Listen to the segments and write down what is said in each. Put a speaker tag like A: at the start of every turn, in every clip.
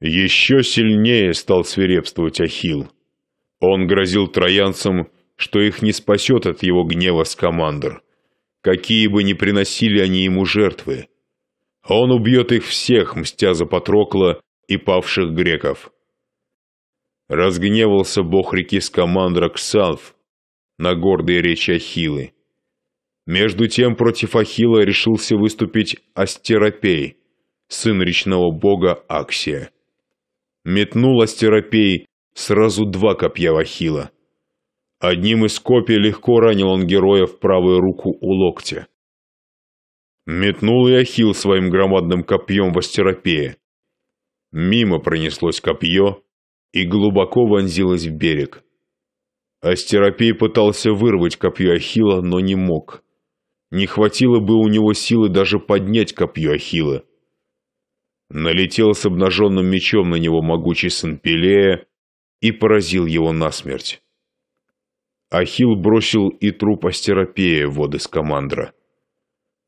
A: Еще сильнее стал свирепствовать Ахил. Он грозил троянцам, что их не спасет от его
B: гнева скамандр, какие бы ни приносили они ему жертвы. Он убьет их всех, мстя за Патрокла и павших греков. Разгневался бог реки Скамандра Ксанф на гордые речи Ахиллы. Между тем против Ахилла решился выступить Астеропей, сын речного бога Аксия. Метнула стерапей сразу два копья Вахила. Одним из копий легко ранил он героя в правую руку у локтя. Метнул и Ахил своим громадным копьем в астеропее. Мимо пронеслось копье и глубоко вонзилось в берег. Астеропей пытался вырвать копье Ахила, но не мог. Не хватило бы у него силы даже поднять копье Ахила налетел с обнаженным мечом на него могучий сын Пелея и поразил его насмерть. Ахил бросил и труп Астеропея в воды Скамандра.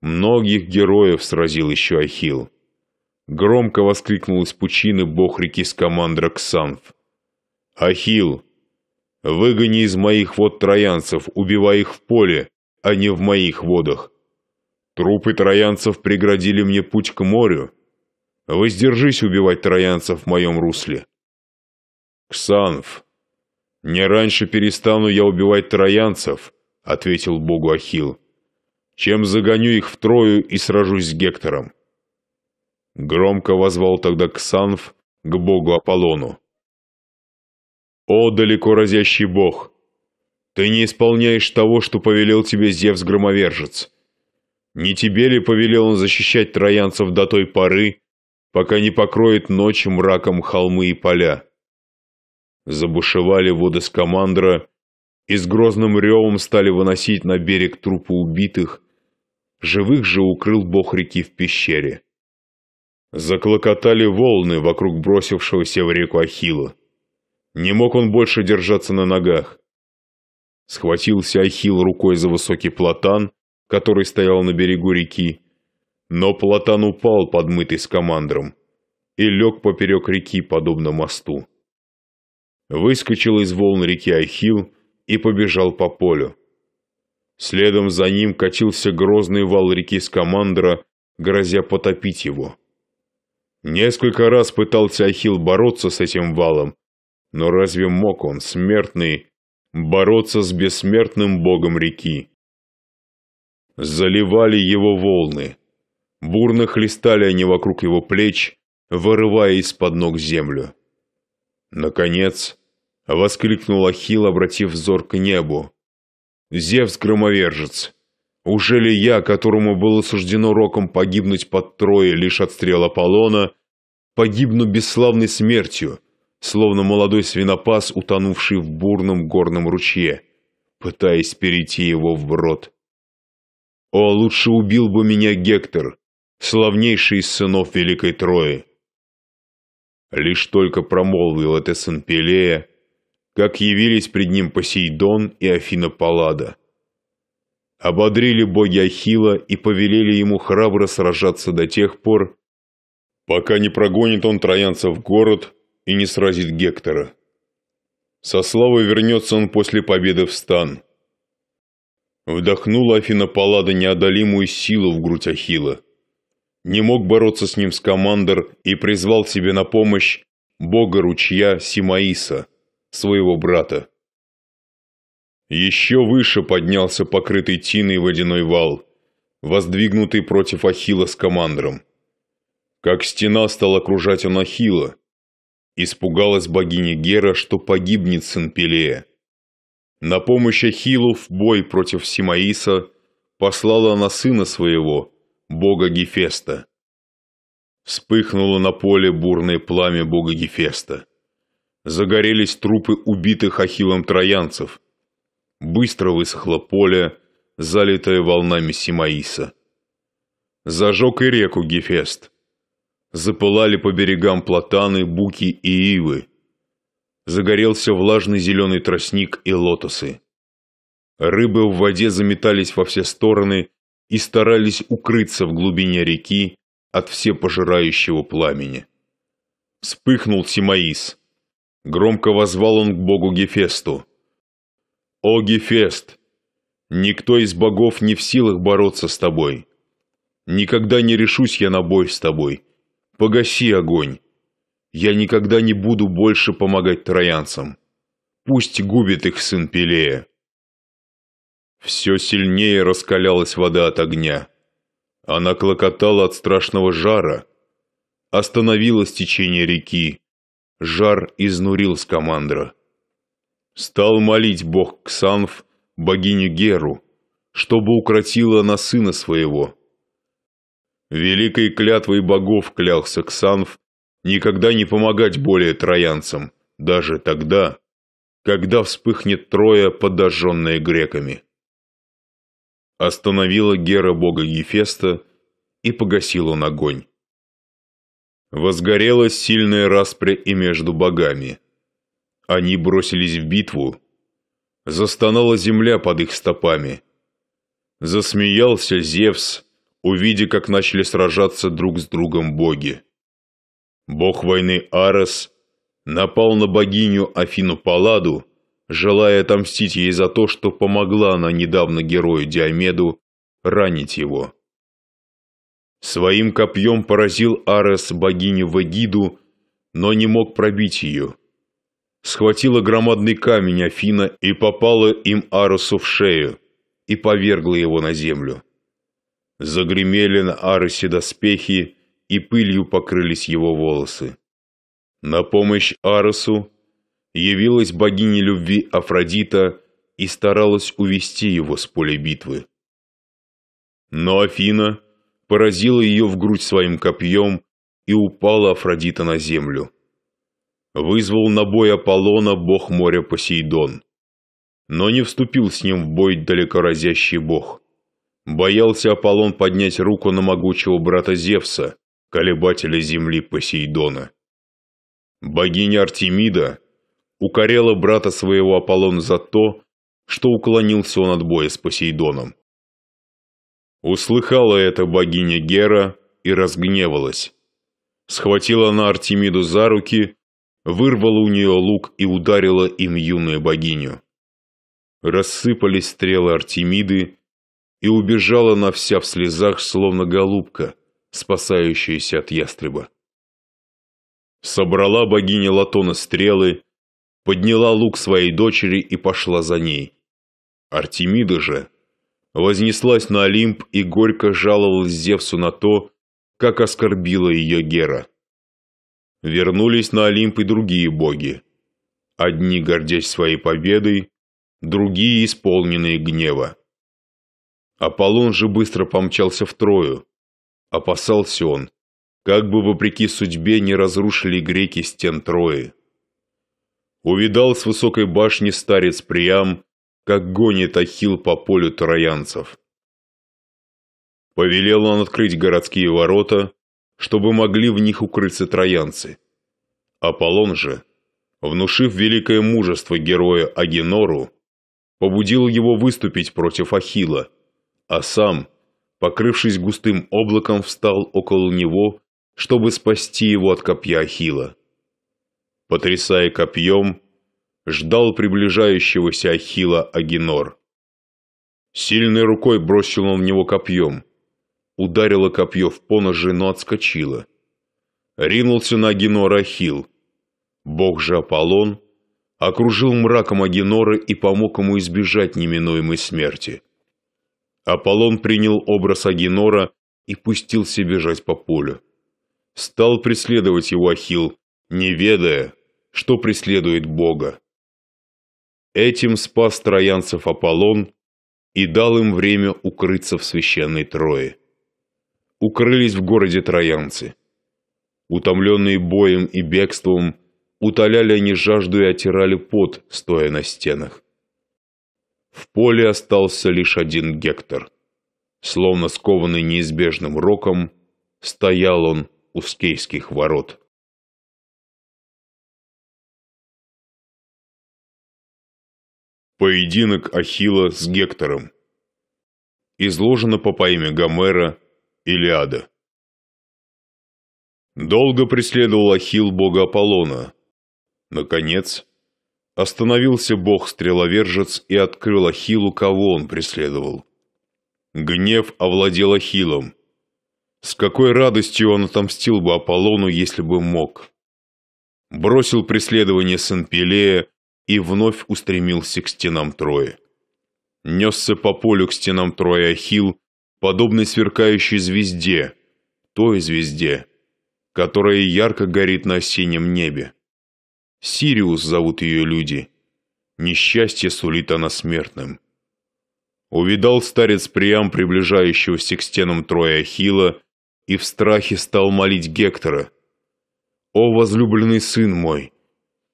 B: Многих героев сразил еще Ахил. Громко воскликнул из пучины бог реки Скамандра Ксанф. "Ахил, выгони из моих вод троянцев, убивай их в поле, а не в моих водах. Трупы троянцев преградили мне путь к морю, Воздержись убивать троянцев в моем русле. Ксанф, не раньше перестану я убивать троянцев, ответил богу Ахил, чем загоню их в трою и сражусь с Гектором. Громко возвал тогда Ксанф к богу Аполлону. «О, далеко разящий бог! Ты не исполняешь того, что повелел тебе Зевс-громовержец. Не тебе ли повелел он защищать троянцев до той поры, пока не покроет ночь мраком холмы и поля. Забушевали воды скамандра и с грозным ревом стали выносить на берег трупы убитых, живых же укрыл бог реки в пещере. Заклокотали волны вокруг бросившегося в реку Ахилла. Не мог он больше держаться на ногах. Схватился Ахилл рукой за высокий платан, который стоял на берегу реки, но платан упал, подмытый с командром, и лег поперек реки, подобно мосту. Выскочил из волн реки Айхил и побежал по полю. Следом за ним катился грозный вал реки Скамандра, грозя потопить его. Несколько раз пытался Ахил бороться с этим валом, но разве мог он, смертный, бороться с бессмертным богом реки? Заливали его волны, Бурно хлестали они вокруг его плеч, вырывая из-под ног землю. «Наконец!» — воскликнул Ахилл, обратив взор к небу. «Зевс-громовержец! Уже ли я, которому было суждено роком погибнуть под Трое лишь от стрел Аполлона, погибну бесславной смертью, словно молодой свинопас, утонувший в бурном горном ручье, пытаясь перейти его вброд? О, лучше убил бы меня Гектор!» славнейший из сынов Великой Трои. Лишь только промолвил это сын Пелея, как явились пред ним Посейдон и Афина Паллада. Ободрили боги Ахила и повелели ему храбро сражаться до тех пор, пока не прогонит он троянцев в город и не сразит Гектора. Со славой вернется он после победы в стан. Вдохнула Афина Паллада неодолимую силу в грудь Ахила – не мог бороться с ним с командор и призвал себе на помощь бога ручья Симаиса, своего брата. Еще выше поднялся покрытый тиной водяной вал, воздвигнутый против Ахила с командором. Как стена стала окружать он Ахила, испугалась богиня Гера, что погибнет сын Пелея. На помощь Ахилу в бой против Симаиса послала она сына своего, бога Гефеста. Вспыхнуло на поле бурное пламя бога Гефеста. Загорелись трупы убитых Ахиллом троянцев. Быстро высохло поле, залитое волнами Симаиса. Зажег и реку Гефест. Запылали по берегам платаны, буки и ивы. Загорелся влажный зеленый тростник и лотосы. Рыбы в воде заметались во все стороны и старались укрыться в глубине реки от всепожирающего пламени. Вспыхнул Симаис. Громко возвал он к богу Гефесту. «О, Гефест! Никто из богов не в силах бороться с тобой. Никогда не решусь я на бой с тобой. Погаси огонь. Я никогда не буду больше помогать троянцам. Пусть губит их сын Пелея. Все сильнее раскалялась вода от огня. Она клокотала от страшного жара. Остановилось течение реки. Жар изнурил Скамандра. Стал молить бог Ксанф, богиню Геру, чтобы укротила она сына своего. Великой клятвой богов клялся Ксанф никогда не помогать более троянцам, даже тогда, когда вспыхнет Троя, подожженная греками остановила Гера бога Гефеста и погасил он огонь. Возгорела сильная распря и между богами. Они бросились в битву. Застонала земля под их стопами. Засмеялся Зевс, увидя, как начали сражаться друг с другом боги. Бог войны Арес напал на богиню Афину Паладу желая отомстить ей за то, что помогла она недавно герою Диомеду ранить его. Своим копьем поразил Арес богиню Вегиду, но не мог пробить ее. Схватила громадный камень Афина и попала им Аресу в шею и повергла его на землю. Загремели на Аресе доспехи, и пылью покрылись его волосы. На помощь Аресу явилась богиня любви Афродита и старалась увести его с поля битвы. Но Афина поразила ее в грудь своим копьем, и упала Афродита на землю. Вызвал на бой Аполлона бог моря Посейдон. Но не вступил с ним в бой далекоразящий бог. Боялся Аполлон поднять руку на могучего брата Зевса, колебателя земли Посейдона. Богиня Артемида укоряла брата своего Аполлона за то, что уклонился он от боя с Посейдоном. Услыхала это богиня Гера и разгневалась. Схватила она Артемиду за руки, вырвала у нее лук и ударила им юную богиню. Рассыпались стрелы Артемиды, и убежала она вся в слезах, словно голубка, спасающаяся от ястреба. Собрала богиня Латона стрелы, подняла лук своей дочери и пошла за ней. Артемида же вознеслась на Олимп и горько жаловалась Зевсу на то, как оскорбила ее Гера. Вернулись на Олимп и другие боги, одни гордясь своей победой, другие исполненные гнева. Аполлон же быстро помчался в Трою. Опасался он, как бы вопреки судьбе не разрушили греки стен Трои. Увидал с высокой башни старец Приам, как гонит Ахил по полю троянцев. Повелел он открыть городские ворота, чтобы могли в них укрыться троянцы. Аполлон же, внушив великое мужество героя Агенору, побудил его выступить против Ахила, а сам, покрывшись густым облаком, встал около него, чтобы спасти его от копья Ахила потрясая копьем, ждал приближающегося Ахила Агинор. Сильной рукой бросил он в него копьем. Ударило копье в поножи, но отскочило. Ринулся на Агинора Ахил. Бог же Аполлон окружил мраком Агинора и помог ему избежать неминуемой смерти. Аполлон принял образ Агинора и пустился бежать по полю. Стал преследовать его Ахил, не ведая, что преследует Бога. Этим спас троянцев Аполлон и дал им время укрыться в священной Трое. Укрылись в городе троянцы. Утомленные боем и бегством, утоляли они жажду и отирали пот, стоя на стенах. В поле остался лишь
A: один Гектор. Словно скованный неизбежным роком, стоял
C: он у скейских ворот. Поединок Ахилла с Гектором.
A: Изложено по поэме Гомера «Илиада». Долго преследовал Ахилл бога Аполлона. Наконец,
B: остановился бог-стреловержец и открыл Ахиллу, кого он преследовал. Гнев овладел Ахиллом. С какой радостью он отомстил бы Аполлону, если бы мог. Бросил преследование Санпелея, и вновь устремился к стенам Трои. Несся по полю к стенам Трои Ахилл, подобной сверкающей звезде, той звезде, которая ярко горит на осеннем небе. Сириус зовут ее люди. Несчастье сулит она смертным. Увидал старец Приам, приближающегося к стенам Троя Ахила и в страхе стал молить Гектора. «О, возлюбленный сын мой,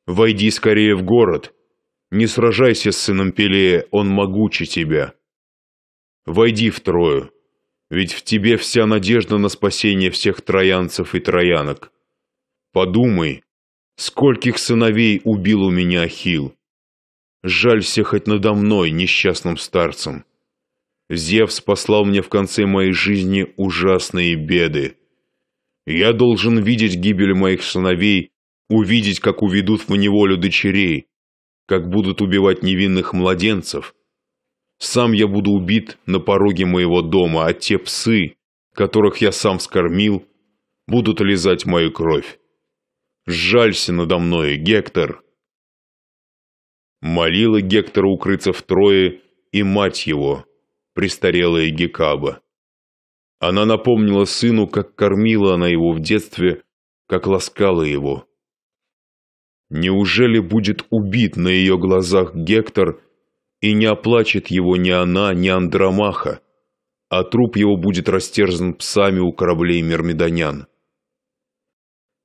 B: Войди скорее в город. Не сражайся с сыном Пелея, он могуче тебя. Войди в Трою, ведь в тебе вся надежда на спасение всех троянцев и троянок. Подумай, скольких сыновей убил у меня Ахилл. Жалься хоть надо мной, несчастным старцем. Зевс послал мне в конце моей жизни ужасные беды. Я должен видеть гибель моих сыновей увидеть, как уведут в неволю дочерей, как будут убивать невинных младенцев. Сам я буду убит на пороге моего дома, а те псы, которых я сам вскормил, будут лизать мою кровь. Сжалься надо мною, Гектор!» Молила Гектора укрыться втрое и мать его, престарелая Гекаба. Она напомнила сыну, как кормила она его в детстве, как ласкала его. Неужели будет убит на ее глазах Гектор, и не оплачет его ни она, ни Андромаха, а труп его будет растерзан псами у кораблей мирмидонян?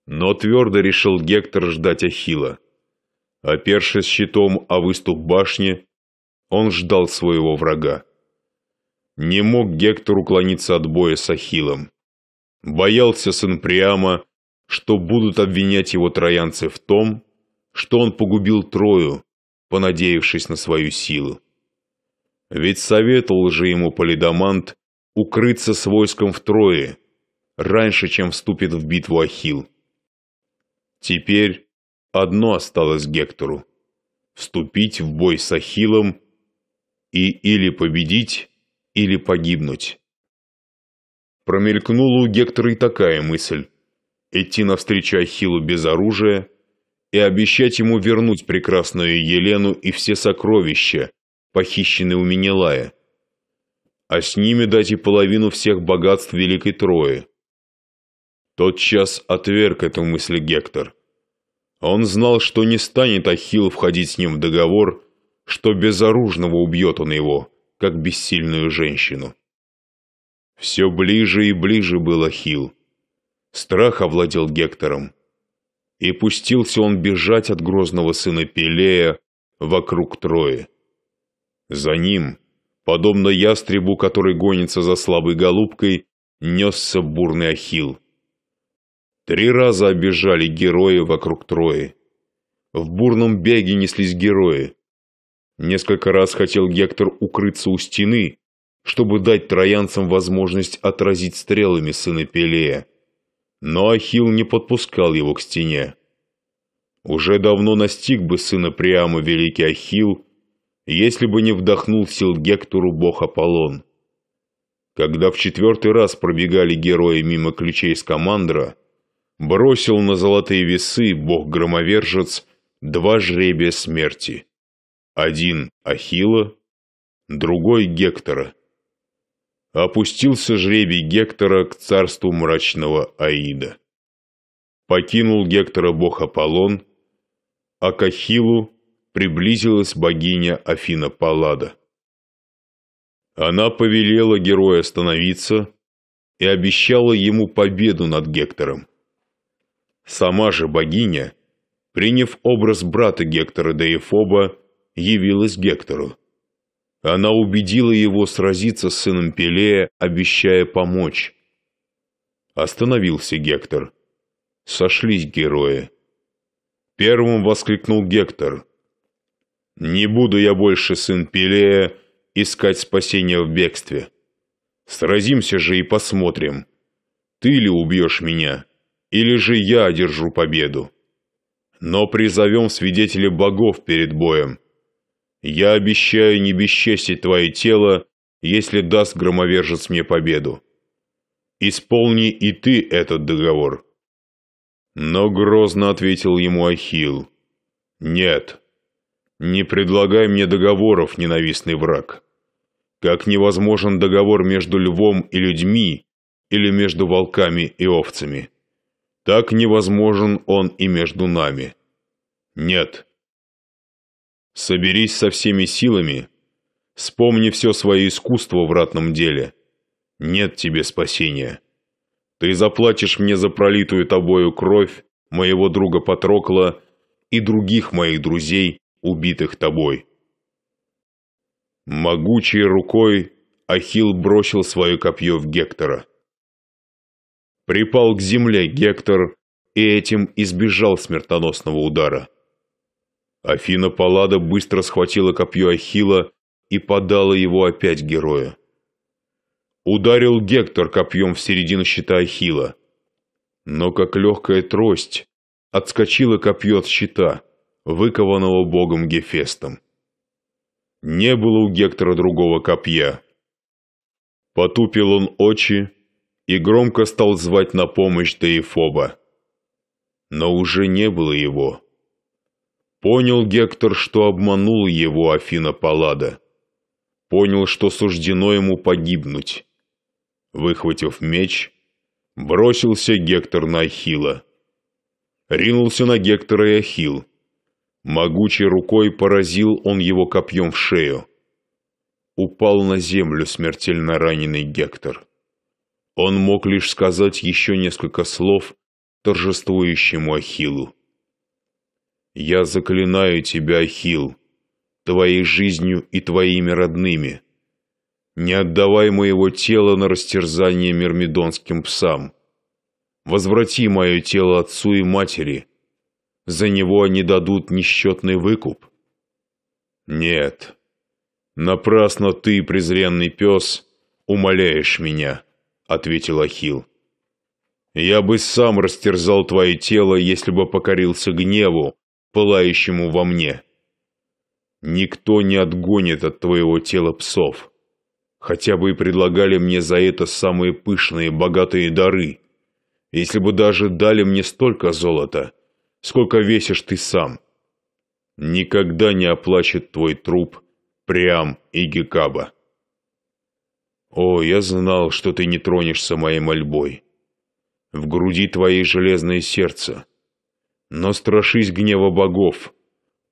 B: Но твердо решил Гектор ждать Ахила. Опершись щитом о выступ башни, он ждал своего врага. Не мог Гектор уклониться от боя с Ахиллом. Боялся сын Приама, что будут обвинять его троянцы в том, что он погубил Трою, понадеявшись на свою силу. Ведь советовал же ему Полидамант укрыться с войском в Трое, раньше, чем вступит в битву Ахил. Теперь одно осталось Гектору — вступить в бой с Ахиллом и или победить, или погибнуть. Промелькнула у Гектора и такая мысль — идти навстречу Ахиллу без оружия — и обещать ему вернуть прекрасную Елену и все сокровища, похищенные у Менелая, а с ними дать и половину всех богатств Великой Трои. Тотчас отверг эту мысль Гектор. Он знал, что не станет Ахилл входить с ним в договор, что безоружного убьет он его, как бессильную женщину. Все ближе и ближе был Ахилл. Страх овладел Гектором. И пустился он бежать от грозного сына Пелея вокруг Трои. За ним, подобно ястребу, который гонится за слабой голубкой, несся бурный Ахил. Три раза обежали герои вокруг Трои. В бурном беге неслись герои. Несколько раз хотел Гектор укрыться у стены, чтобы дать троянцам возможность отразить стрелами сына Пелея но Ахил не подпускал его к стене. Уже давно настиг бы сына Приама великий Ахил, если бы не вдохнул сил Гектору бог Аполлон. Когда в четвертый раз пробегали герои мимо ключей Скамандра, бросил на золотые весы бог-громовержец два жребия смерти. Один — Ахилла, другой — Гектора опустился жребий Гектора к царству мрачного Аида. Покинул Гектора бог Аполлон, а к Ахиллу приблизилась богиня Афина Паллада. Она повелела героя остановиться и обещала ему победу над Гектором. Сама же богиня, приняв образ брата Гектора Деефоба, явилась Гектору. Она убедила его сразиться с сыном Пелея, обещая помочь. Остановился Гектор. Сошлись герои. Первым воскликнул Гектор. «Не буду я больше, сын Пелея, искать спасения в бегстве. Сразимся же и посмотрим, ты ли убьешь меня, или же я одержу победу. Но призовем свидетелей богов перед боем, я обещаю не бесчестить твое тело, если даст громовержец мне победу. Исполни и ты этот договор». Но грозно ответил ему Ахилл. «Нет, не предлагай мне договоров, ненавистный враг. Как невозможен договор между львом и людьми или между волками и овцами, так невозможен он и между нами. Нет, Соберись со всеми силами, вспомни все свое искусство в ратном деле. Нет тебе спасения. Ты заплатишь мне за пролитую тобою кровь моего друга Патрокла и других моих друзей, убитых тобой. Могучей рукой Ахилл бросил свое копье в Гектора. Припал к земле Гектор и этим избежал смертоносного удара. Афина Паллада быстро схватила копье Ахила и подала его опять героя. Ударил Гектор копьем в середину щита Ахила, но как легкая трость отскочила копье от щита, выкованного богом Гефестом. Не было у Гектора другого копья. Потупил он очи и громко стал звать на помощь Деифоба. Но уже не было его. Понял Гектор, что обманул его Афина Паллада. Понял, что суждено ему погибнуть. Выхватив меч, бросился Гектор на Ахилла. Ринулся на Гектора и Ахилл. Могучей рукой поразил он его копьем в шею. Упал на землю смертельно раненый Гектор. Он мог лишь сказать еще несколько слов торжествующему Ахиллу. Я заклинаю тебя, Хил, твоей жизнью и твоими родными. Не отдавай моего тела на растерзание мирмидонским псам. Возврати мое тело отцу и матери. За него они дадут несчетный выкуп. Нет, напрасно ты, презренный пес, умоляешь меня, — ответил Ахилл. Я бы сам растерзал твое тело, если бы покорился гневу, пылающему во мне. Никто не отгонит от твоего тела псов. Хотя бы и предлагали мне за это самые пышные богатые дары. Если бы даже дали мне столько золота, сколько весишь ты сам. Никогда не оплачет твой труп Приам и Гекаба. О, я знал, что ты не тронешься моей мольбой. В груди твоей железное сердце — но страшись гнева богов,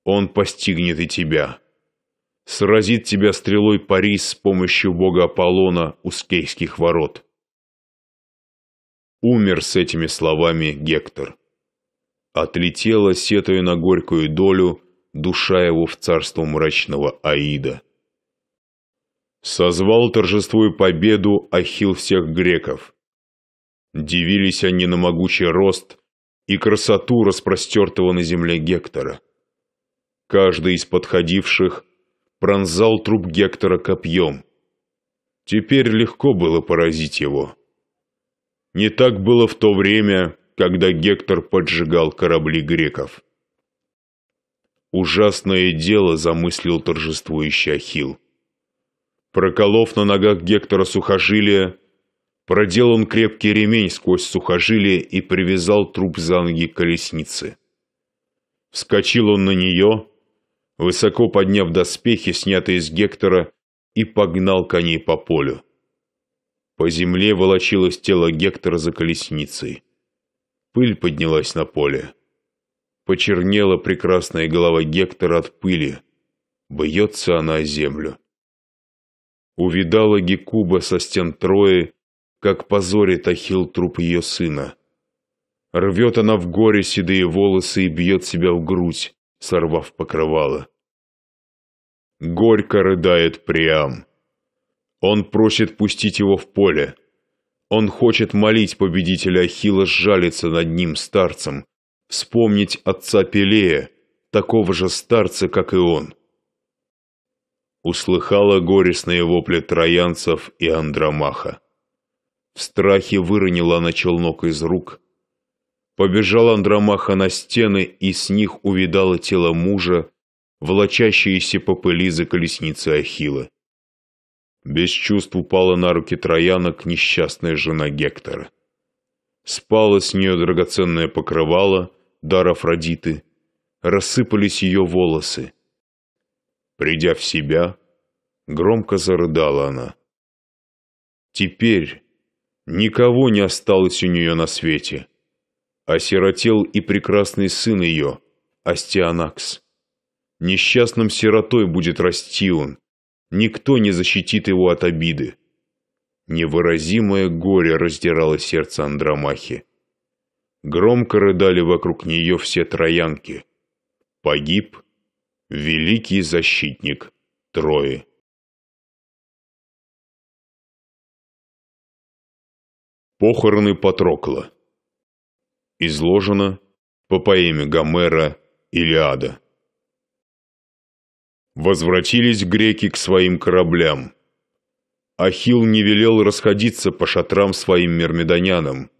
B: он постигнет и тебя. Сразит тебя стрелой Парис с помощью бога Аполлона у скейских ворот. Умер с этими словами Гектор. Отлетела, сетуя на горькую долю, душа его в царство мрачного Аида. Созвал торжествуя победу Ахил всех греков. Дивились они на могучий рост – и красоту распростертого на земле Гектора. Каждый из подходивших пронзал труп Гектора копьем. Теперь легко было поразить его. Не так было в то время, когда Гектор поджигал корабли греков. Ужасное дело замыслил торжествующий Ахилл. Проколов на ногах Гектора сухожилия, Продел он крепкий ремень сквозь сухожилие и привязал труп за ноги колесницы. Вскочил он на нее, высоко подняв доспехи, снятые с Гектора, и погнал коней по полю. По земле волочилось тело Гектора за колесницей. Пыль поднялась на поле. Почернела прекрасная голова Гектора от пыли. Бьется она о землю. Увидала Гекуба со стен Трои как позорит Ахилл труп ее сына. Рвет она в горе седые волосы и бьет себя в грудь, сорвав покрывало. Горько рыдает Приам. Он просит пустить его в поле. Он хочет молить победителя Ахилла сжалиться над ним, старцем, вспомнить отца Пелея, такого же старца, как и он. Услыхала горестные вопли троянцев и Андромаха. В страхе выронила она челнок из рук. побежала Андромаха на стены и с них увидала тело мужа, волочащиеся по пыли за колесницей Ахилла. Без чувств упала на руки троянок несчастная жена Гектора. Спало с нее драгоценное покрывало, дар Афродиты, рассыпались ее волосы. Придя в себя, громко зарыдала она. Теперь, Никого не осталось у нее на свете. Осиротел и прекрасный сын ее, Астианакс. Несчастным сиротой будет расти он. Никто не защитит его от обиды. Невыразимое горе раздирало сердце Андромахи.
A: Громко рыдали вокруг нее все троянки. Погиб
C: великий защитник Трои. Похороны Патрокла.
A: Изложено по поэме Гомера «Илиада».
B: Возвратились греки к своим кораблям. Ахилл не велел расходиться по шатрам своим мирмидонянам.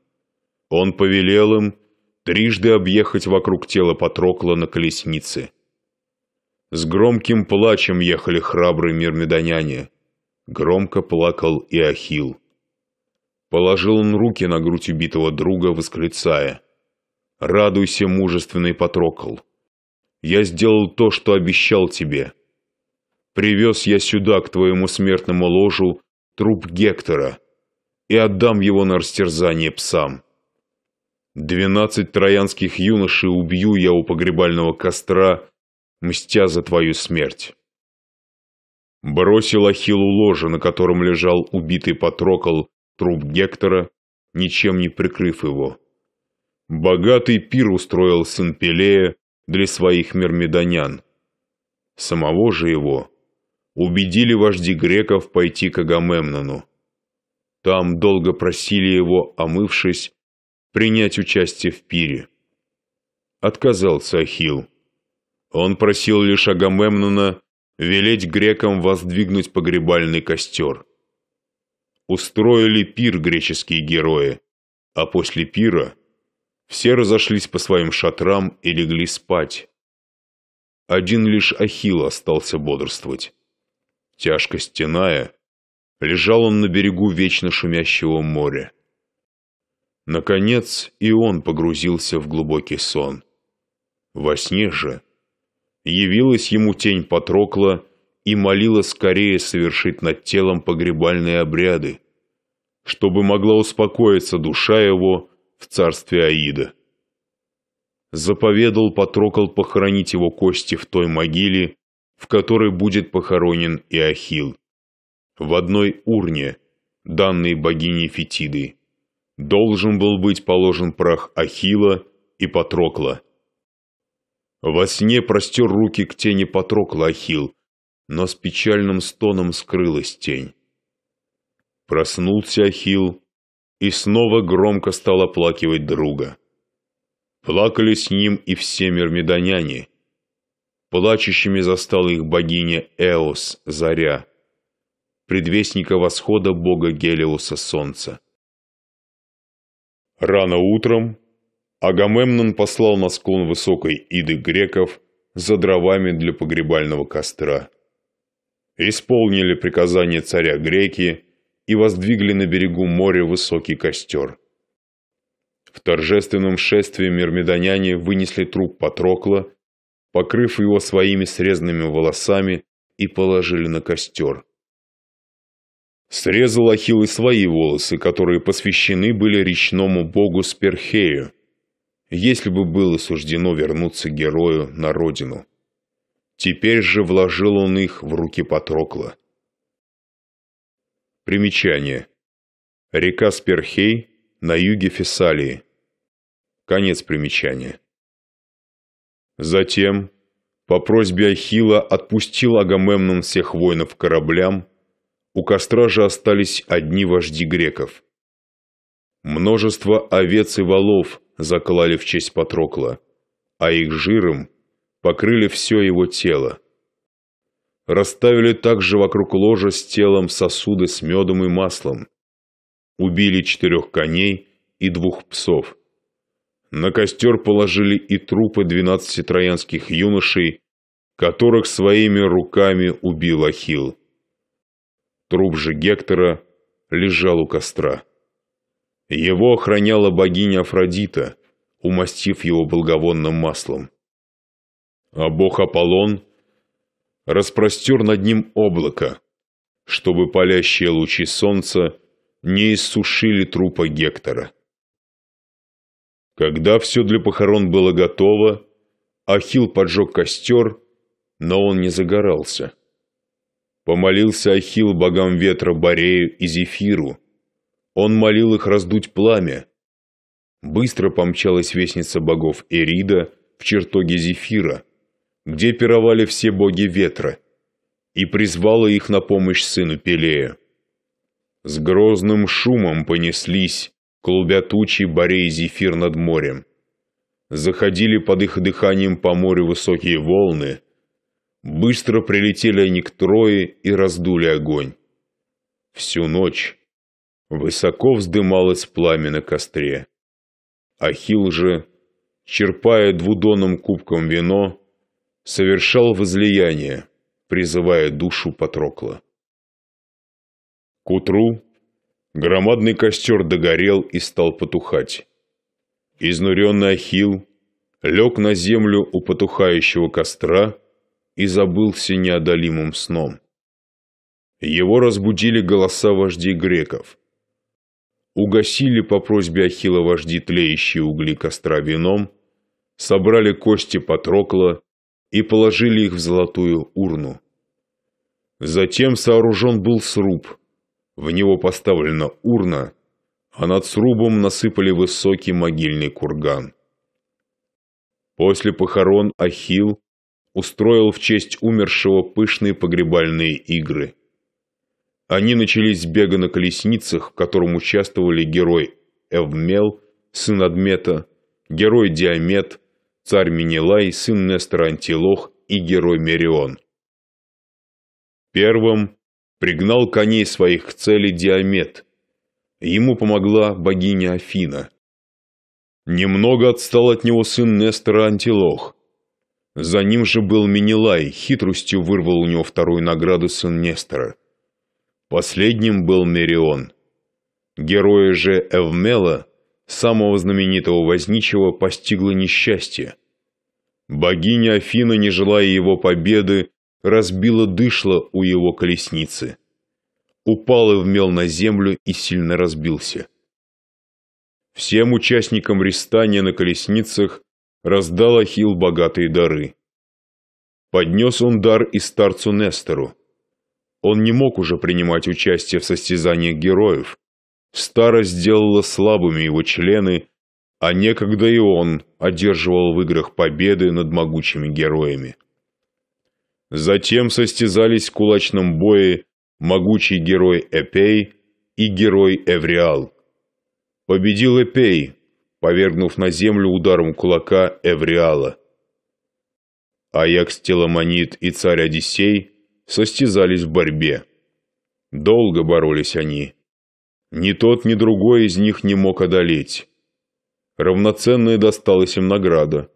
B: Он повелел им трижды объехать вокруг тела Патрокла на колеснице. С громким плачем ехали храбрые мирмидоняне. Громко плакал и Ахилл. Положил он руки на грудь убитого друга, восклицая. «Радуйся, мужественный Патрокол! Я сделал то, что обещал тебе. Привез я сюда, к твоему смертному ложу, труп Гектора и отдам его на растерзание псам. Двенадцать троянских юношей убью я у погребального костра, мстя за твою смерть». Бросил Ахиллу ложе, на котором лежал убитый Патрокол, труп Гектора, ничем не прикрыв его. Богатый пир устроил сын Пелея для своих мермедонян. Самого же его убедили вожди греков пойти к Агамемнону. Там долго просили его, омывшись, принять участие в пире. Отказался Ахилл. Он просил лишь Агамемнона велеть грекам воздвигнуть погребальный костер устроили пир греческие герои, а после пира все разошлись по своим шатрам и легли спать. Один лишь Ахилл остался бодрствовать. Тяжко стеная, лежал он на берегу вечно шумящего моря. Наконец и он погрузился в глубокий сон. Во сне же явилась ему тень Патрокла и молила скорее совершить над телом погребальные обряды, чтобы могла успокоиться душа его в царстве Аида. Заповедал Патрокол похоронить его кости в той могиле, в которой будет похоронен и Ахилл, в одной урне, данной богине Фетиды. Должен был быть положен прах Ахила и Патрокла. Во сне простер руки к тени Патрокла Ахил, но с печальным стоном скрылась тень. Проснулся Ахил и снова громко стал оплакивать друга. Плакали с ним и все мирмедоняне. Плачущими застала их богиня Эос, Заря, предвестника восхода бога Гелиоса Солнца. Рано утром Агамемнон послал на склон высокой иды греков за дровами для погребального костра. Исполнили приказание царя греки, и воздвигли на берегу моря высокий костер. В торжественном шествии мирмедоняне вынесли труп Патрокла, покрыв его своими срезанными волосами, и положили на костер. Срезал Ахилл и свои волосы, которые посвящены были речному богу Сперхею, если бы было суждено вернуться герою на родину. Теперь же вложил он их в руки Патрокла. Примечание. Река Сперхей на юге Фессалии. Конец примечания. Затем, по просьбе Ахила отпустил Агамемнон всех воинов кораблям, у костра же остались одни вожди греков. Множество овец и валов закололи в честь Патрокла, а их жиром покрыли все его тело. Расставили также вокруг ложа с телом сосуды с медом и маслом. Убили четырех коней и двух псов. На костер положили и трупы двенадцати троянских юношей, которых своими руками убил Ахил. Труп же Гектора лежал у костра. Его охраняла богиня Афродита, умастив его благовонным маслом. А бог Аполлон – распростер над ним облако, чтобы палящие лучи солнца не иссушили трупа Гектора. Когда все для похорон было готово, Ахил поджег костер, но он не загорался. Помолился Ахил богам ветра Борею и Зефиру. Он молил их раздуть пламя. Быстро помчалась вестница богов Эрида в чертоге Зефира – где пировали все боги ветра, и призвала их на помощь сыну Пелея. С грозным шумом понеслись, клубя тучи борей зефир над морем. Заходили под их дыханием по морю высокие волны, быстро прилетели они к Трое и раздули огонь. Всю ночь высоко вздымалось пламя на костре. Ахилл же, черпая двудонным кубком вино, совершал возлияние, призывая душу Патрокла. К утру громадный костер догорел и стал потухать. Изнуренный Ахил лег на землю у потухающего костра и забылся неодолимым сном. Его разбудили голоса вождей греков. Угасили по просьбе Ахила вожди тлеющие угли костра вином, собрали кости Патрокла и положили их в золотую урну. Затем сооружен был сруб. В него поставлена урна, а над срубом насыпали высокий могильный курган. После похорон Ахил устроил в честь умершего пышные погребальные игры. Они начались с бега на колесницах, в котором участвовали герой Эвмел, сын Адмета, герой Диамет, царь Минилай, сын Нестора Антилох и герой
A: Мерион. Первым пригнал коней своих к цели Диамет. Ему помогла богиня Афина.
B: Немного отстал от него сын Нестора Антилох. За ним же был Минилай, хитростью вырвал у него вторую награду сын Нестора. Последним был Мерион. Героя же Эвмела самого знаменитого возничего, постигло несчастье. Богиня Афина, не желая его победы, разбила дышло у его колесницы. Упал и вмел на землю и сильно разбился. Всем участникам рестания на колесницах раздал Ахилл богатые дары. Поднес он дар и старцу Нестору. Он не мог уже принимать участие в состязаниях героев. Старость сделала слабыми его члены, а некогда и он одерживал в играх победы над могучими героями. Затем состязались в кулачном бое могучий герой Эпей и герой Эвриал. Победил Эпей, повергнув на землю ударом кулака Эвриала. Аякс Теламонит и царь Одиссей состязались в борьбе. Долго боролись они, ни тот, ни другой из них не мог одолеть. Равноценная досталась им награда.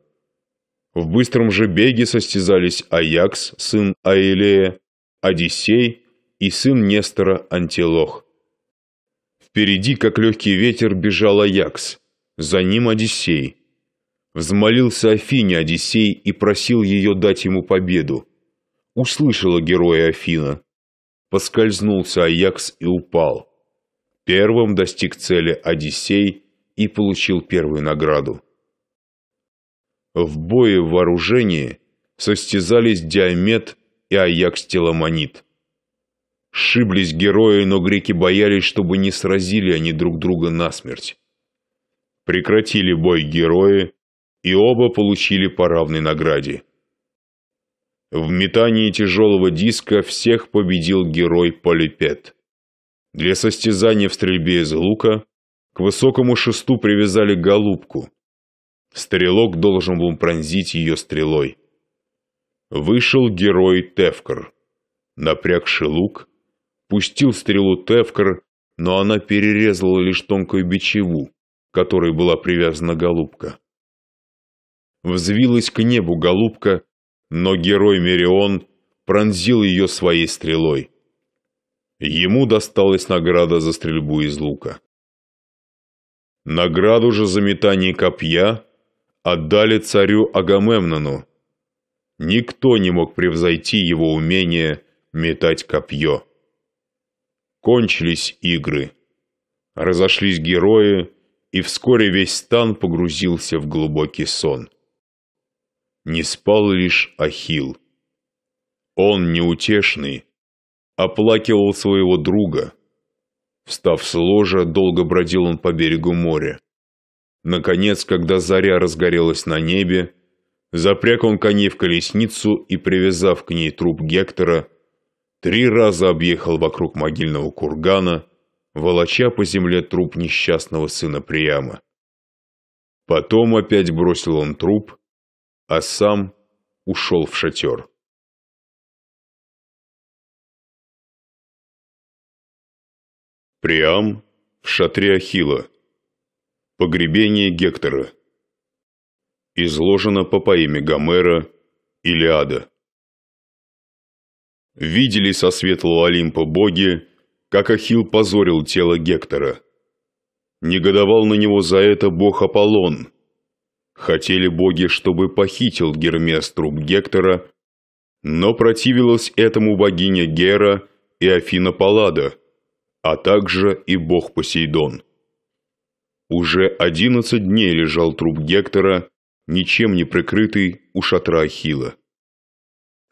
B: В быстром же беге состязались Аякс, сын Аилея, Одиссей и сын Нестора Антилох. Впереди, как легкий ветер, бежал Аякс, за ним Одиссей. Взмолился Афине Одиссей и просил ее дать ему победу. Услышала героя Афина. Поскользнулся Аякс и упал. Первым достиг цели Одиссей и получил первую награду. В бое в вооружении состязались Диамет и Аякс Теламонит. Шиблись герои, но греки боялись, чтобы не сразили они друг друга насмерть. Прекратили бой герои, и оба получили по равной награде. В метании тяжелого диска всех победил герой Полипет. Для состязания в стрельбе из лука к высокому шесту привязали голубку. Стрелок должен был пронзить ее стрелой. Вышел герой Тевкар. Напрягший лук, пустил стрелу Тевкар, но она перерезала лишь тонкую бичеву, которой была привязана голубка. Взвилась к небу голубка, но герой Мерион пронзил ее своей стрелой. Ему досталась награда за стрельбу из лука. Награду же за метание копья отдали царю Агамемнону. Никто не мог превзойти его умение метать копье. Кончились игры. Разошлись герои, и вскоре весь стан погрузился в глубокий сон. Не спал лишь Ахилл. Он неутешный, оплакивал своего друга. Встав с ложа, долго бродил он по берегу моря. Наконец, когда заря разгорелась на небе, запряг он коней в колесницу и, привязав к ней труп Гектора, три раза объехал вокруг могильного кургана, волоча по земле труп несчастного сына Приама.
C: Потом опять бросил он труп, а сам ушел в шатер. Приам в шатре Ахила. Погребение Гектора.
A: Изложено по поэме Гомера «Илиада». Видели со светлого Олимпа боги, как Ахил
B: позорил тело Гектора. Негодовал на него за это бог Аполлон. Хотели боги, чтобы похитил Гермес труп Гектора, но противилась этому богиня Гера и Афина Паллада – а также и бог Посейдон. Уже одиннадцать дней лежал труп Гектора, ничем не прикрытый у шатра Ахилла.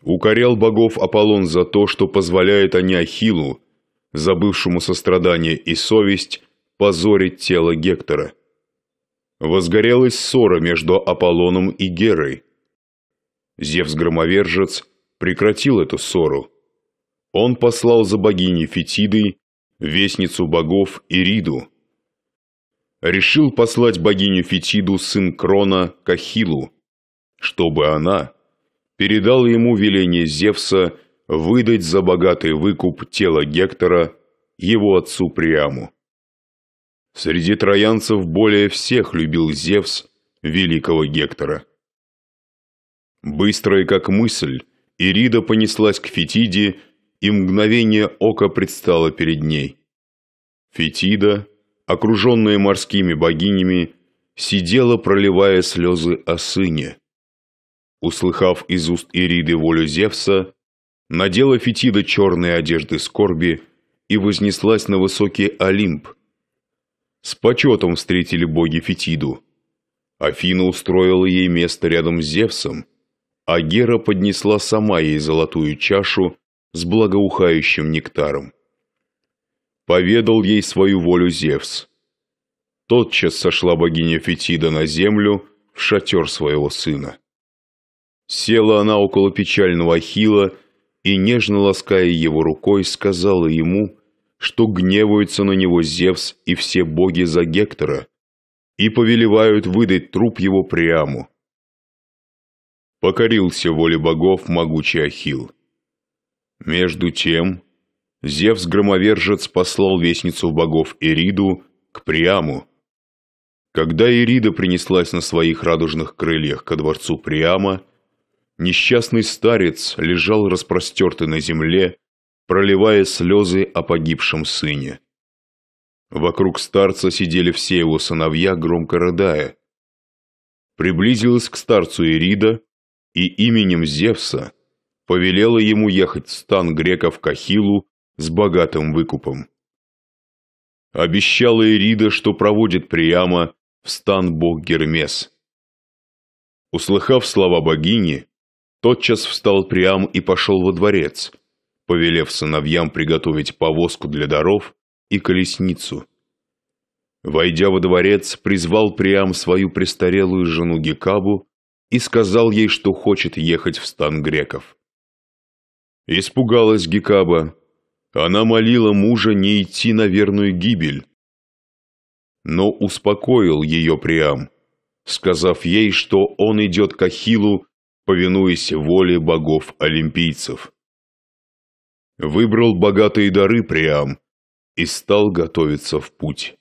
B: Укорял богов Аполлон за то, что позволяет они Ахиллу, забывшему сострадание и совесть, позорить тело Гектора. Возгорелась ссора между Аполлоном и Герой. Зевс-громовержец прекратил эту ссору. Он послал за богиней Фетидой вестницу богов Ириду. Решил послать богиню Фетиду сын Крона Кахилу, чтобы она передала ему веление Зевса выдать за богатый выкуп тело Гектора его отцу Приаму. Среди троянцев более всех любил Зевс великого Гектора. Быстрая как мысль, Ирида понеслась к Фетиде, и мгновение ока предстало перед ней. Фетида, окруженная морскими богинями, сидела, проливая слезы о сыне. Услыхав из уст Ириды волю Зевса, надела Фетида черные одежды скорби и вознеслась на высокий Олимп. С почетом встретили боги Фетиду. Афина устроила ей место рядом с Зевсом, а Гера поднесла сама ей золотую чашу, с благоухающим нектаром. Поведал ей свою волю Зевс. Тотчас сошла богиня Фетида на землю в шатер своего сына. Села она около печального Ахила и, нежно лаская его рукой, сказала ему, что гневаются на него Зевс и все боги за Гектора и повелевают выдать труп его Приаму. Покорился воле богов могучий Ахилл. Между тем, Зевс-громовержец послал вестницу богов Эриду к Приаму. Когда Ирида принеслась на своих радужных крыльях ко дворцу Приама, несчастный старец лежал распростертый на земле, проливая слезы о погибшем сыне. Вокруг старца сидели все его сыновья, громко рыдая. Приблизилась к старцу Ирида и именем Зевса повелела ему ехать в стан греков Кахилу с богатым выкупом. Обещала Ирида, что проводит Приама в стан бог Гермес. Услыхав слова богини, тотчас встал Приам и пошел во дворец, повелев сыновьям приготовить повозку для даров и колесницу. Войдя во дворец, призвал Приам свою престарелую жену Гекабу и сказал ей, что хочет ехать в стан греков. Испугалась Гекаба. Она молила мужа не идти на верную гибель. Но успокоил ее Приам, сказав ей, что он идет к Ахиллу, повинуясь воле богов-олимпийцев. Выбрал богатые дары Приам и стал готовиться в путь.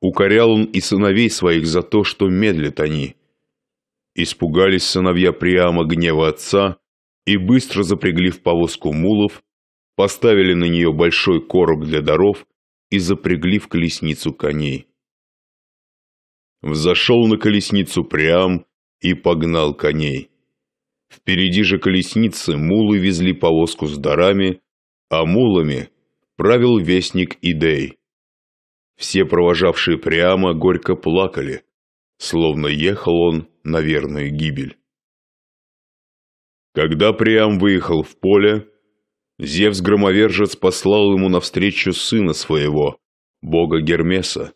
B: Укорял он и сыновей своих за то, что медлят они. Испугались сыновья Приама гнева отца – и быстро запрягли в повозку мулов, поставили на нее большой короб для даров и запрягли в колесницу коней. Взошел на колесницу Прям и погнал коней. Впереди же колесницы мулы везли повозку с дарами, а мулами правил вестник
A: Идей. Все провожавшие Приама горько плакали, словно ехал он на верную гибель. Когда
B: Приам выехал в поле, Зевс-громовержец послал ему навстречу сына своего, бога Гермеса.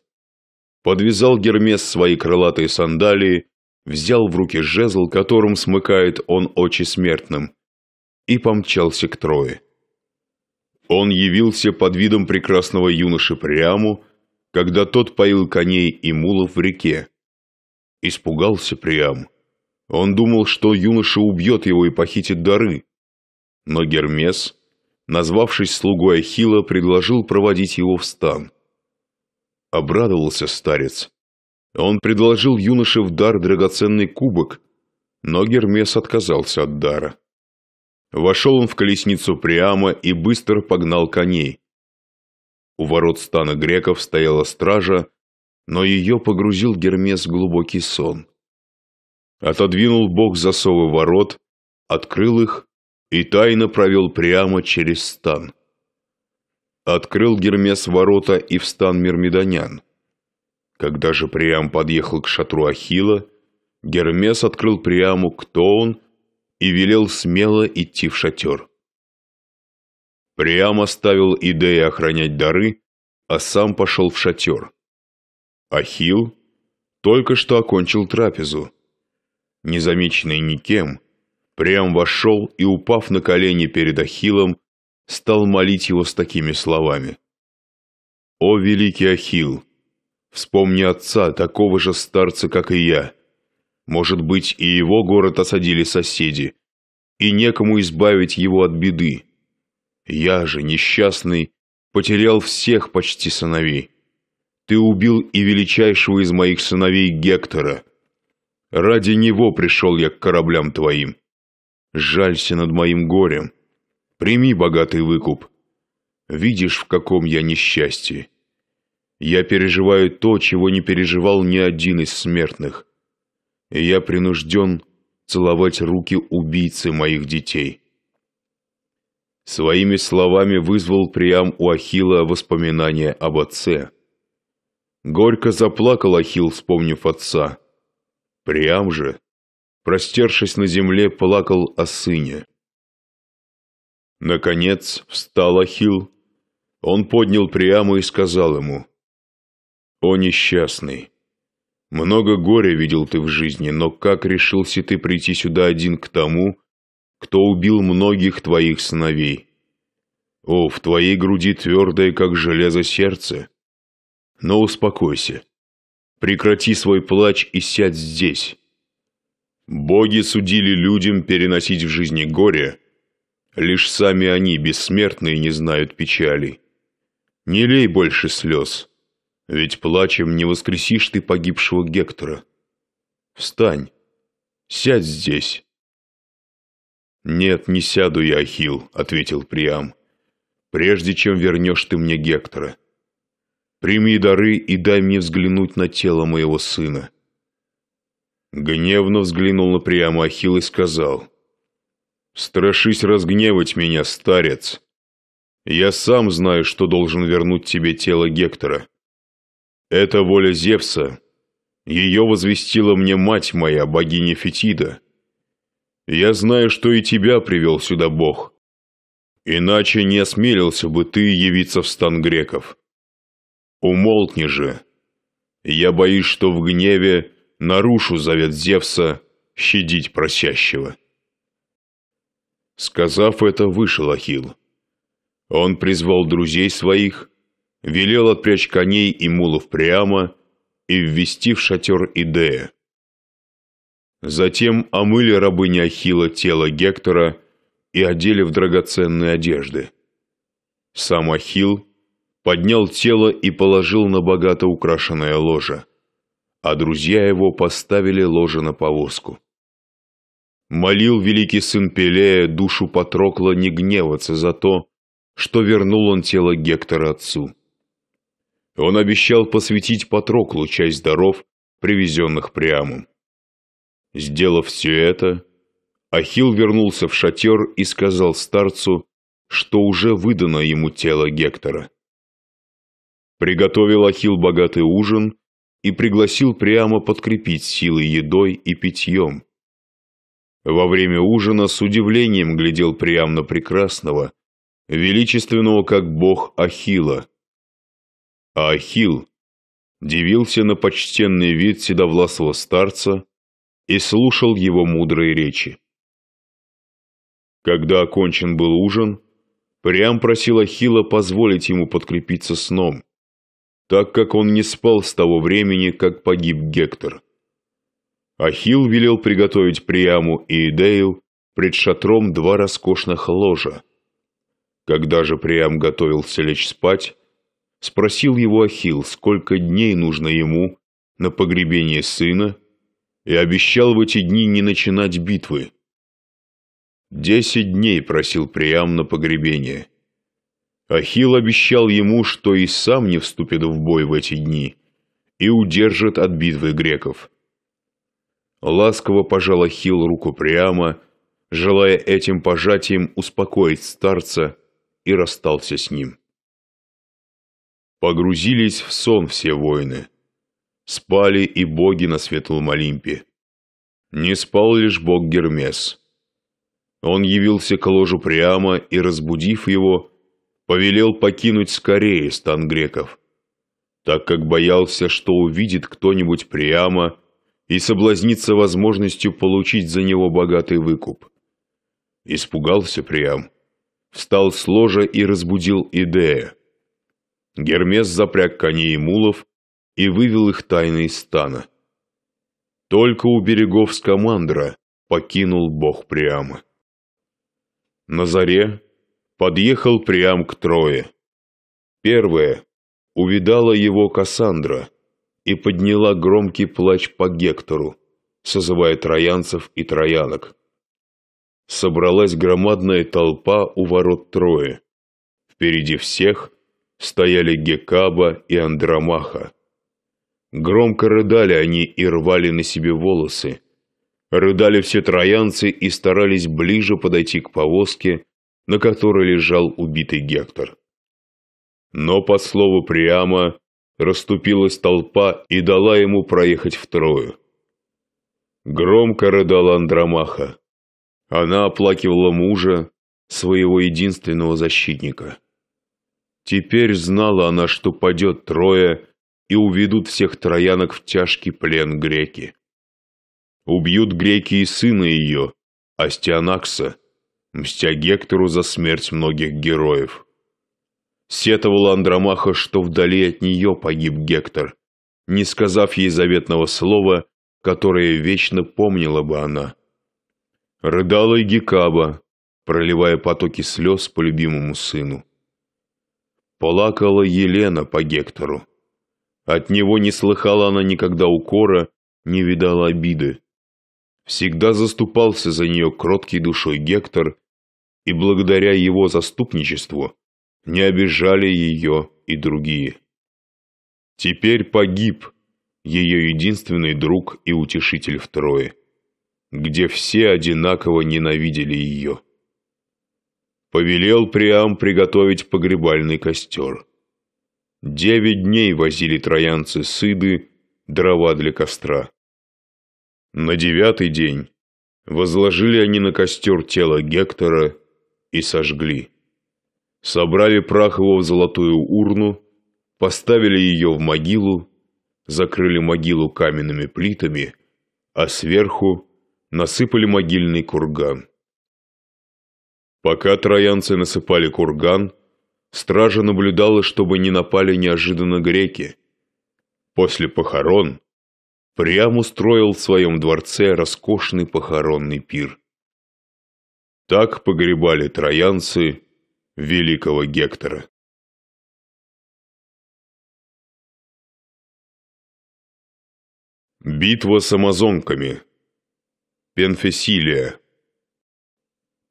B: Подвязал Гермес свои крылатые сандалии, взял в руки жезл, которым смыкает он очи смертным, и помчался к Трое. Он явился под видом прекрасного юноши Приаму, когда тот поил коней и мулов в реке. Испугался Приам он думал, что юноша убьет его и похитит дары. Но Гермес, назвавшись слугой Ахила, предложил проводить его в стан. Обрадовался старец. Он предложил юноше в дар драгоценный кубок, но Гермес отказался от дара. Вошел он в колесницу Приама и быстро погнал коней. У ворот стана греков стояла стража, но ее погрузил Гермес в глубокий сон. Отодвинул бог засовы ворот, открыл их и тайно провел прямо через стан. Открыл Гермес ворота и в стан Мирмидонян. Когда же Приам подъехал к шатру Ахила, Гермес открыл Приаму, кто он, и велел смело
A: идти в шатер. Приам оставил Идея охранять дары, а сам пошел в шатер. Ахил только что
B: окончил трапезу незамеченный никем, прям вошел и, упав на колени перед Ахиллом, стал молить его с такими словами. «О, великий Ахилл, вспомни отца, такого же старца, как и я. Может быть, и его город осадили соседи, и некому избавить его от беды. Я же, несчастный, потерял всех почти сыновей. Ты убил и величайшего из моих сыновей Гектора, Ради него пришел я к кораблям твоим. Жалься над моим горем. Прими богатый выкуп. Видишь, в каком я несчастье. Я переживаю то, чего не переживал ни один из смертных. И я принужден целовать руки убийцы моих детей. Своими словами вызвал Приам у Ахила воспоминания об отце. Горько заплакал Ахил, вспомнив отца Приам же, простершись на земле, плакал о сыне.
A: Наконец встал Ахилл. Он поднял Приаму и сказал ему, «О несчастный, много горя
B: видел ты в жизни, но как решился ты прийти сюда один к тому, кто убил многих твоих сыновей? О, в твоей груди твердое, как железо, сердце! Но успокойся, прекрати свой плач и сядь здесь. Боги судили людям переносить в жизни горе, лишь сами они, бессмертные, не знают печали. Не лей больше слез, ведь плачем не воскресишь ты погибшего Гектора. Встань, сядь здесь. «Нет, не сяду я, Ахилл», — ответил Приам, — «прежде чем вернешь ты мне Гектора». Прими дары и дай мне взглянуть на тело моего сына». Гневно взглянул на Приама Ахилл и сказал, «Страшись разгневать меня, старец. Я сам знаю, что должен вернуть тебе тело Гектора. Это воля Зевса. Ее возвестила мне мать моя, богиня Фетида. Я знаю, что и тебя привел сюда Бог. Иначе не осмелился бы ты явиться в стан греков». Умолкни же. Я боюсь, что в гневе нарушу завет Зевса щадить просящего. Сказав это, вышел Ахил. Он призвал друзей своих, велел отпрячь коней и мулов прямо и ввести в шатер Идея. Затем омыли рабыни Ахила тело Гектора и одели в драгоценные одежды. Сам Ахил поднял тело и положил на богато украшенное ложе, а друзья его поставили ложе на повозку. Молил великий сын Пелея душу Патрокла не гневаться за то, что вернул он тело Гектора отцу. Он обещал посвятить Патроклу часть даров, привезенных Приамом. Сделав все это, Ахил вернулся в шатер и сказал старцу, что уже выдано ему тело Гектора. Приготовил Ахил богатый ужин и пригласил Приама подкрепить силы едой и питьем. Во время ужина с удивлением глядел Приам на прекрасного, величественного как бог Ахила.
A: А Ахил дивился на почтенный вид седовласого старца и слушал его мудрые речи.
B: Когда окончен был ужин, Приам просил Ахила позволить ему подкрепиться сном так как он не спал с того времени, как погиб Гектор. Ахил велел приготовить Приаму и Идею пред шатром два роскошных ложа. Когда же Приам готовился лечь спать, спросил его Ахил, сколько дней нужно ему на погребение сына, и обещал в эти дни не начинать битвы. Десять дней просил Приам на погребение. Ахил обещал ему, что и сам не вступит в бой в эти дни и удержит от битвы греков. Ласково пожал Ахил руку прямо, желая этим пожатием успокоить старца, и расстался с ним. Погрузились в сон все воины. Спали и боги на светлом Олимпе. Не спал лишь бог Гермес. Он явился к ложу прямо и, разбудив его, повелел покинуть скорее стан греков, так как боялся, что увидит кто-нибудь Приама и соблазнится возможностью получить за него богатый выкуп. Испугался Приам, встал с ложа и разбудил Идея. Гермес запряг коней и мулов и вывел их тайно из стана. Только у берегов Скамандра покинул бог Приама. На заре подъехал прям к Трое. Первое. Увидала его Кассандра и подняла громкий плач по Гектору, созывая троянцев и троянок. Собралась громадная толпа у ворот Трое. Впереди всех стояли Гекаба и Андромаха. Громко рыдали они и рвали на себе волосы. Рыдали все троянцы и старались ближе подойти к повозке, на которой лежал убитый Гектор. Но, по слову Приама, расступилась толпа и дала ему проехать втрою. Громко рыдала Андромаха. Она оплакивала мужа, своего единственного защитника. Теперь знала она, что падет трое и уведут всех троянок в тяжкий плен греки. Убьют греки и сына ее, Астианакса, мстя Гектору за смерть многих героев. Сетовала Андромаха, что вдали от нее погиб Гектор, не сказав ей заветного слова, которое вечно помнила бы она. Рыдала и Гекаба, проливая потоки слез по любимому сыну. Плакала Елена по Гектору. От него не слыхала она никогда укора, не видала обиды. Всегда заступался за нее кроткий душой Гектор, и благодаря его заступничеству не обижали ее и другие. Теперь погиб ее единственный друг и утешитель в Трое, где все одинаково ненавидели ее. Повелел Приам приготовить погребальный костер. Девять дней возили троянцы сыды, дрова для костра. На девятый день возложили они на костер тело Гектора и сожгли. Собрали прах его в золотую урну, поставили ее в могилу, закрыли могилу каменными плитами, а сверху насыпали могильный курган. Пока троянцы насыпали курган, стража наблюдала, чтобы не напали неожиданно греки. После похорон прям устроил в
A: своем дворце роскошный похоронный пир. Так погребали
C: троянцы великого Гектора. Битва с
A: амазонками. Пенфесилия.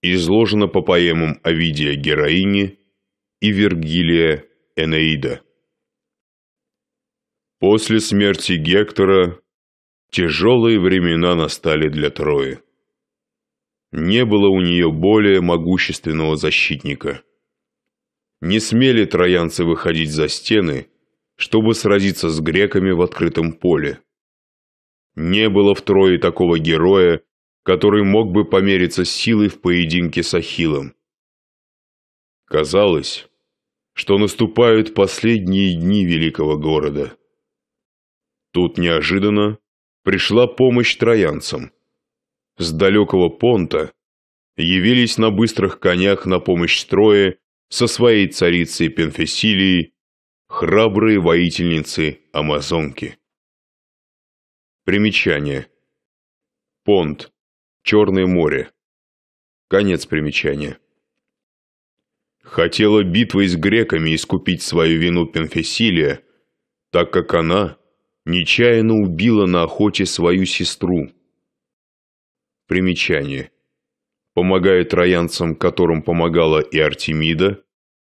A: изложена
B: по поэмам Овидия Героини и Вергилия Энеида. После смерти Гектора Тяжелые времена настали для Трои. Не было у нее более могущественного защитника. Не смели троянцы выходить за стены, чтобы сразиться с греками в открытом поле. Не было в Трое такого героя, который мог бы помериться силой в поединке с Ахиллом.
A: Казалось, что наступают последние дни великого города. Тут неожиданно пришла
B: помощь троянцам. С далекого понта явились на быстрых конях на помощь строе со своей царицей Пенфесилией
A: храбрые воительницы Амазонки. Примечание. Понт. Черное море. Конец примечания.
B: Хотела битвой с греками искупить свою вину Пенфесилия, так как она нечаянно убила на охоте свою сестру. Примечание. Помогая троянцам, которым помогала и Артемида,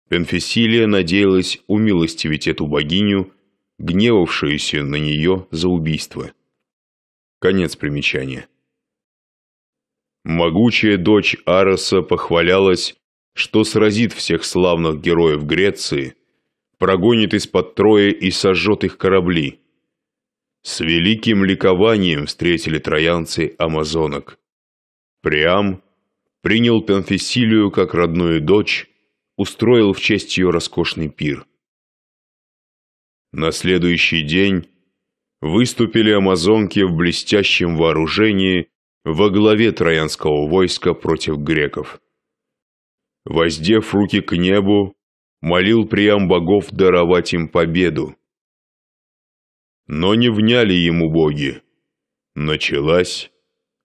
B: Пенфесилия надеялась умилостивить эту богиню, гневавшуюся на нее за убийство. Конец примечания. Могучая дочь Ароса похвалялась, что сразит всех славных героев Греции, прогонит из-под Троя и сожжет их корабли. С великим ликованием встретили троянцы амазонок. Приам принял Памфисилию как родную дочь, устроил в честь ее роскошный пир. На следующий день выступили амазонки в блестящем вооружении во главе троянского войска против греков. Воздев руки к небу, молил Приам богов даровать им
A: победу, но не вняли ему боги. Началась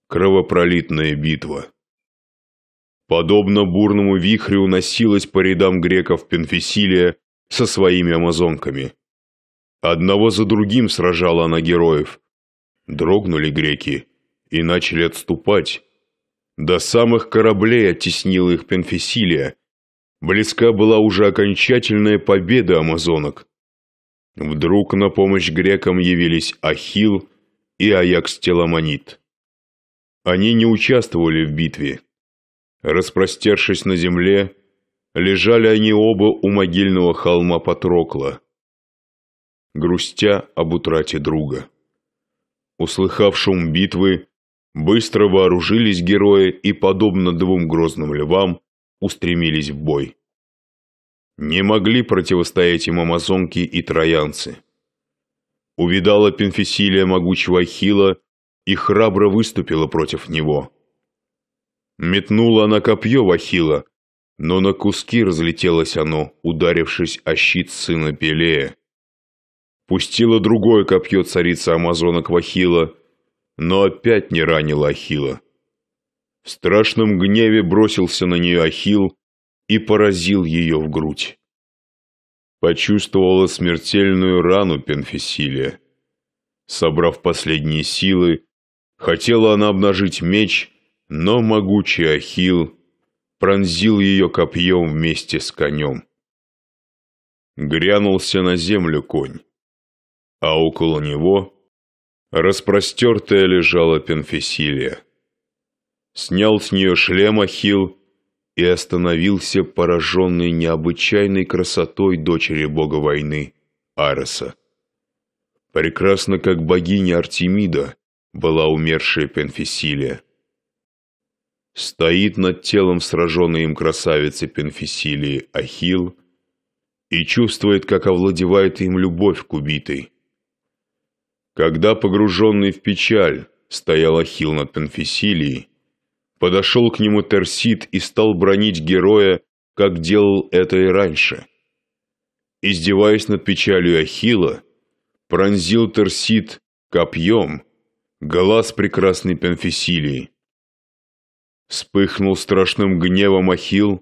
A: кровопролитная битва. Подобно
B: бурному вихрю уносилась по рядам греков Пенфисилия со своими амазонками. Одного за другим сражала она героев. Дрогнули греки и начали отступать. До самых кораблей оттеснила их Пенфисилия. Близка была уже окончательная победа амазонок. Вдруг на помощь грекам явились Ахилл и Аякс Теламонит. Они не участвовали в битве. Распростершись на земле, лежали они оба у могильного холма Патрокла, грустя об утрате друга. Услыхав шум битвы, быстро вооружились герои и, подобно двум грозным львам, устремились в бой. Не могли противостоять им амазонки и троянцы. Увидала Пенфисилия могучего Ахила и храбро выступила против него. Метнула она копье в Ахила, но на куски разлетелось оно, ударившись о щит сына Пелея. Пустила другое копье царица амазонок в Ахила, но опять не ранила Ахила. В страшном гневе бросился на нее Ахил и поразил ее в грудь. Почувствовала смертельную рану Пенфисилия. Собрав последние силы, хотела она обнажить меч, но могучий Ахилл пронзил ее копьем вместе с конем. Грянулся на землю конь, а около него распростертая лежала Пенфисилия. Снял с нее шлем Ахилл, и остановился пораженный необычайной красотой дочери бога войны, Ареса. Прекрасно, как богиня Артемида, была умершая Пенфисилия. Стоит над телом сраженной им красавицы Пенфисилии Ахилл и чувствует, как овладевает им любовь к убитой. Когда погруженный в печаль стоял Ахилл над Пенфисилией, Подошел к нему Терсид и стал бронить героя, как делал это и раньше. Издеваясь над печалью Ахила, пронзил Терсид копьем глаз прекрасной Пенфисилии. Вспыхнул страшным гневом Ахил,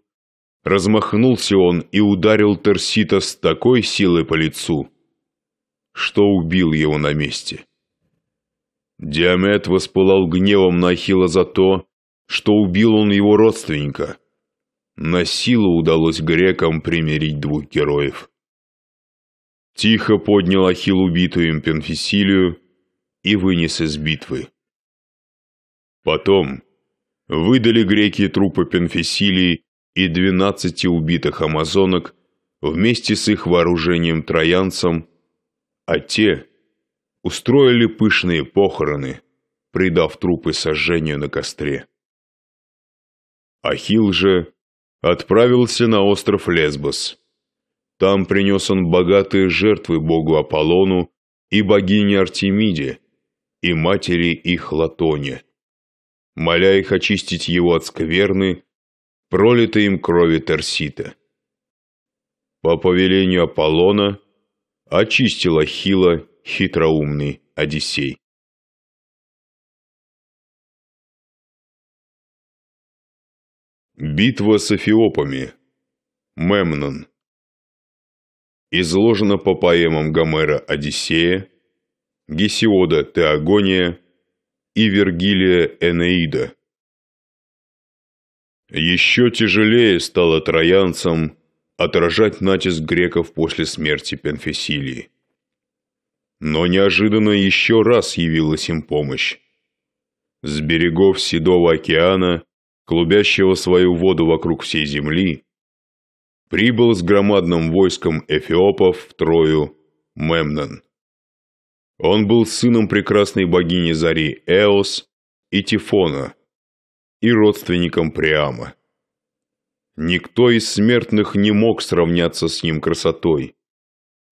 B: размахнулся он и ударил Терсита с такой силой по лицу, что убил его на месте. Диамет воспылал гневом на Ахила за то, что убил он его родственника. На силу удалось грекам примирить двух героев. Тихо поднял Ахилл убитую им Пенфисилию и вынес из битвы. Потом выдали греки трупы Пенфисилии и двенадцати убитых амазонок вместе с их вооружением троянцам, а те устроили пышные похороны, придав трупы сожжению на костре. Ахилл же отправился на остров Лесбос. Там принес он богатые жертвы богу Аполлону и богине Артемиде, и матери их Латоне, моля их очистить его от скверны, пролитой им крови Терсита. По повелению Аполлона
C: очистил Ахила хитроумный Одиссей. Битва с эфиопами. Мемнон. Изложено по
B: поэмам Гомера «Одиссея», Гесиода «Теогония» и Вергилия «Энеида». Еще тяжелее стало троянцам отражать натиск греков после смерти Пенфесилии. Но неожиданно еще раз явилась им помощь. С берегов Седого океана – клубящего свою воду вокруг всей земли, прибыл с громадным войском эфиопов в Трою Мемнон. Он был сыном прекрасной богини Зари Эос и Тифона и родственником Приама. Никто из смертных не мог сравняться с ним красотой.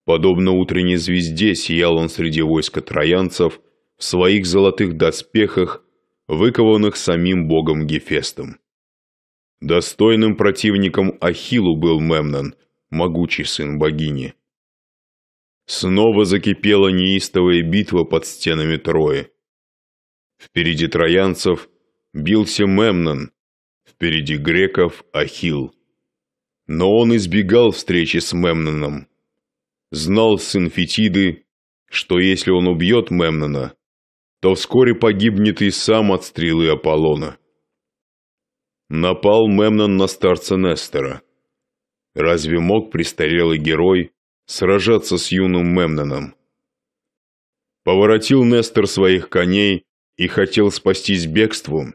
B: Подобно утренней звезде сиял он среди войска троянцев в своих золотых доспехах выкованных самим богом Гефестом. Достойным противником Ахиллу был Мемнон, могучий сын богини. Снова закипела неистовая битва под стенами Трои. Впереди троянцев бился Мемнон, впереди греков Ахилл. Но он избегал встречи с Мемноном. Знал сын Фетиды, что если он убьет Мемнона, то вскоре погибнет и сам от стрелы Аполлона. Напал Мемнон на старца Нестера. Разве мог престарелый герой сражаться с юным Мемноном? Поворотил Нестер своих коней и хотел спастись бегством,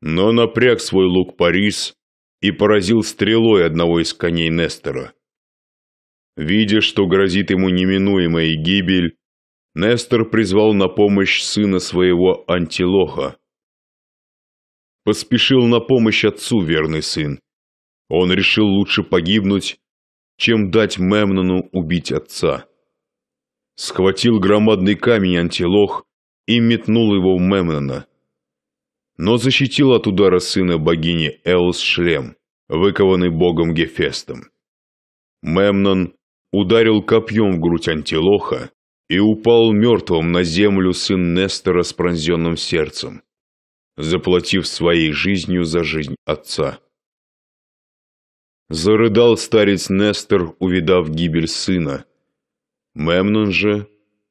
B: но напряг свой лук Парис и поразил стрелой одного из коней Нестера. Видя, что грозит ему неминуемая гибель, Нестор призвал на помощь сына своего Антилоха. Поспешил на помощь отцу верный сын. Он решил лучше погибнуть, чем дать Мемнону убить отца. Схватил громадный камень Антилох и метнул его в Мемнона. Но защитил от удара сына богини Элс шлем, выкованный богом Гефестом. Мемнон ударил копьем в грудь Антилоха, и упал мертвым на землю сын Нестора с пронзенным сердцем, заплатив своей жизнью за жизнь отца. Зарыдал старец Нестор, увидав гибель сына. Мемнон же,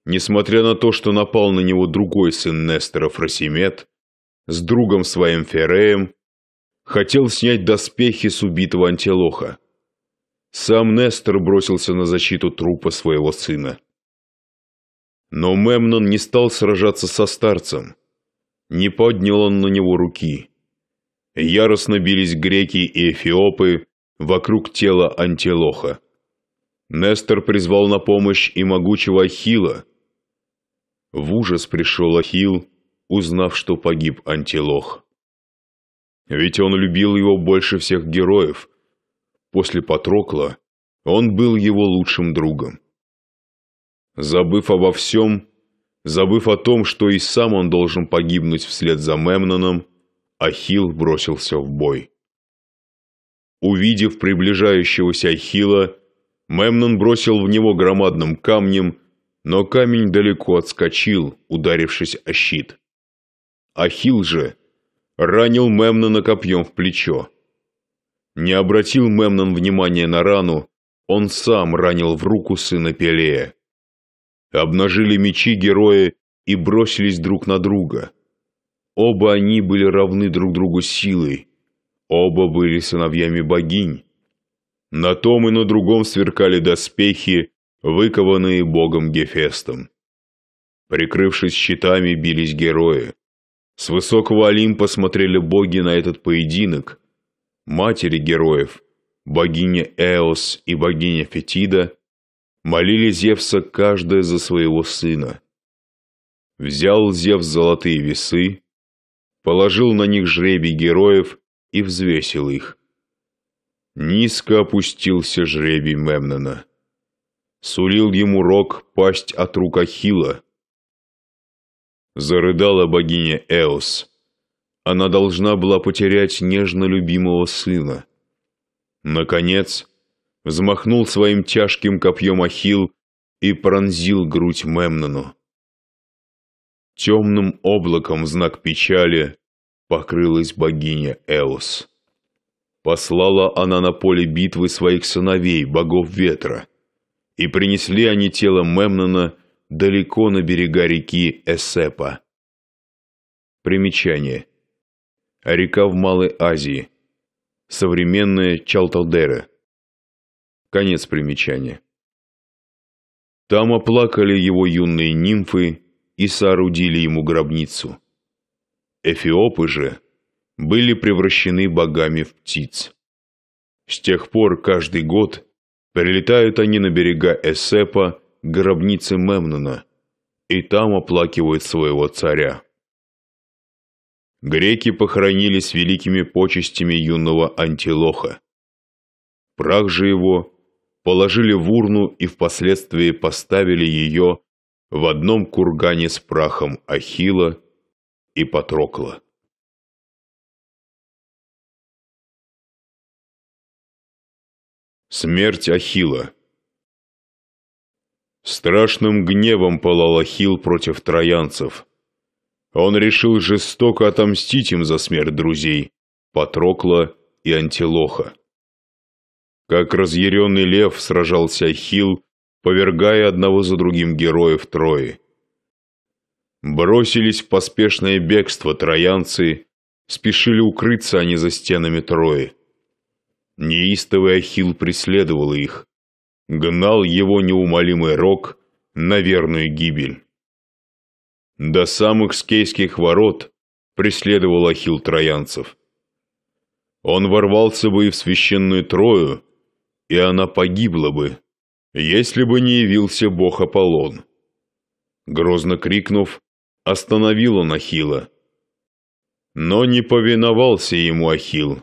B: несмотря на то, что напал на него другой сын Нестора Фросимет, с другом своим Фереем, хотел снять доспехи с убитого антилоха. Сам Нестор бросился на защиту трупа своего сына. Но Мемнон не стал сражаться со старцем. Не поднял он на него руки. Яростно бились греки и эфиопы вокруг тела антилоха. Нестор призвал на помощь и могучего Ахила. В ужас пришел Ахил, узнав, что погиб антилох. Ведь он любил его больше всех героев. После Патрокла он был его лучшим другом. Забыв обо всем, забыв о том, что и сам он должен погибнуть вслед за Мемноном, Ахил бросился в бой. Увидев приближающегося Ахила, Мемнон бросил в него громадным камнем, но камень далеко отскочил, ударившись о щит. Ахил же ранил Мемнона копьем в плечо. Не обратил Мемнон внимания на рану, он сам ранил в руку сына Пелея обнажили мечи герои и бросились друг на друга. Оба они были равны друг другу силой, оба были сыновьями богинь. На том и на другом сверкали доспехи, выкованные богом Гефестом. Прикрывшись щитами, бились герои. С высокого Олимпа смотрели боги на этот поединок. Матери героев, богиня Эос и богиня Фетида, Молили Зевса каждая за своего сына. Взял Зевс золотые весы, положил на них жребий героев и взвесил их. Низко опустился жребий Мемнона. Сулил ему рог пасть от рук Ахилла. Зарыдала богиня Эос. Она должна была потерять нежно любимого сына. Наконец, взмахнул своим тяжким копьем Ахил и пронзил грудь Мемнону. Темным облаком в знак печали покрылась богиня Эос. Послала она на поле битвы своих сыновей, богов ветра, и принесли они тело Мемнона далеко на берега реки Эсепа.
A: Примечание. Река в Малой Азии. Современная Чалталдера. Конец примечания.
B: Там оплакали его юные нимфы и соорудили ему гробницу. Эфиопы же были превращены богами в птиц. С тех пор каждый год прилетают они на берега Эсепа к гробнице Мемнона и там оплакивают своего царя. Греки похоронили с великими почестями юного антилоха. Прах же его положили в урну и впоследствии
C: поставили ее в одном кургане с прахом Ахила и Патрокла. Смерть Ахила
A: Страшным гневом полал Ахил против троянцев. Он решил
B: жестоко отомстить им за смерть друзей, Патрокла и Антилоха. Как разъяренный лев сражался Хил, повергая одного за другим героев Трои. Бросились в поспешное бегство троянцы, спешили укрыться они за стенами Трои. Неистовый Ахилл преследовал их, гнал его неумолимый рог на верную гибель. До самых скейских ворот преследовал Ахилл троянцев. Он ворвался бы и в священную Трою, и она погибла бы, если бы не явился бог Аполлон. Грозно крикнув, остановил он Ахилла. Но не повиновался ему Ахилл.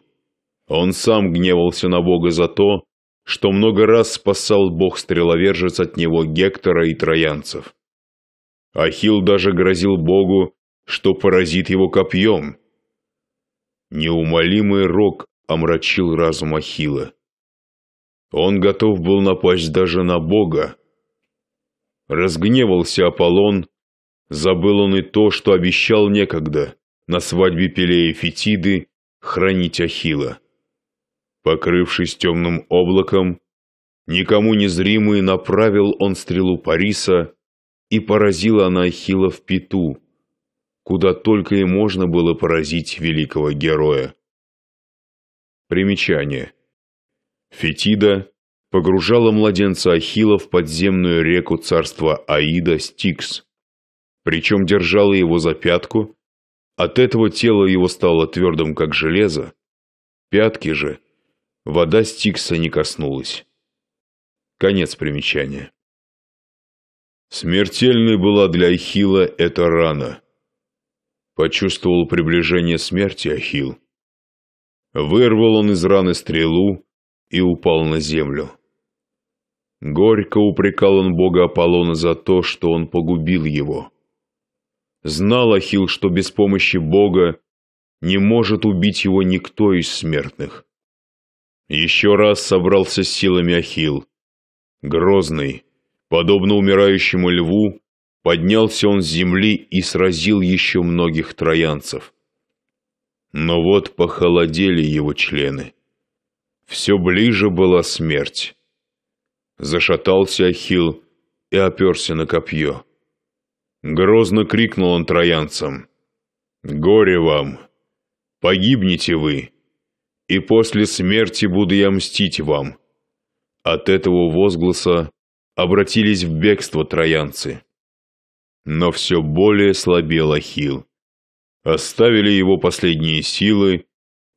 B: Он сам гневался на бога за то, что много раз спасал бог-стреловержец от него Гектора и троянцев. Ахилл даже грозил богу, что поразит его копьем. Неумолимый рок омрачил разум Ахилла. Он готов был напасть даже на Бога. Разгневался Аполлон, забыл он и то, что обещал некогда на свадьбе Пелея Фетиды хранить Ахила. Покрывшись темным облаком, никому незримый направил он стрелу Париса, и поразила она Ахила в пету, куда только и можно было поразить великого героя. Примечание. Фетида погружала младенца Ахила в подземную реку царства Аида Стикс, причем держала его за пятку, от этого тело его стало твердым, как железо, пятки же вода Стикса не коснулась. Конец примечания. Смертельной была для Ахила эта рана. Почувствовал приближение смерти Ахил. Вырвал он из раны стрелу, и упал на землю. Горько упрекал он бога Аполлона за то, что он погубил его. Знал Ахил, что без помощи бога не может убить его никто из смертных. Еще раз собрался с силами Ахил, Грозный, подобно умирающему льву, поднялся он с земли и сразил еще многих троянцев. Но вот похолодели его члены. Все ближе была смерть. Зашатался Ахилл и оперся на копье. Грозно крикнул он троянцам. «Горе вам! Погибнете вы! И после смерти буду я мстить вам!» От этого возгласа обратились в бегство троянцы. Но все более слабел Ахилл. Оставили его последние силы,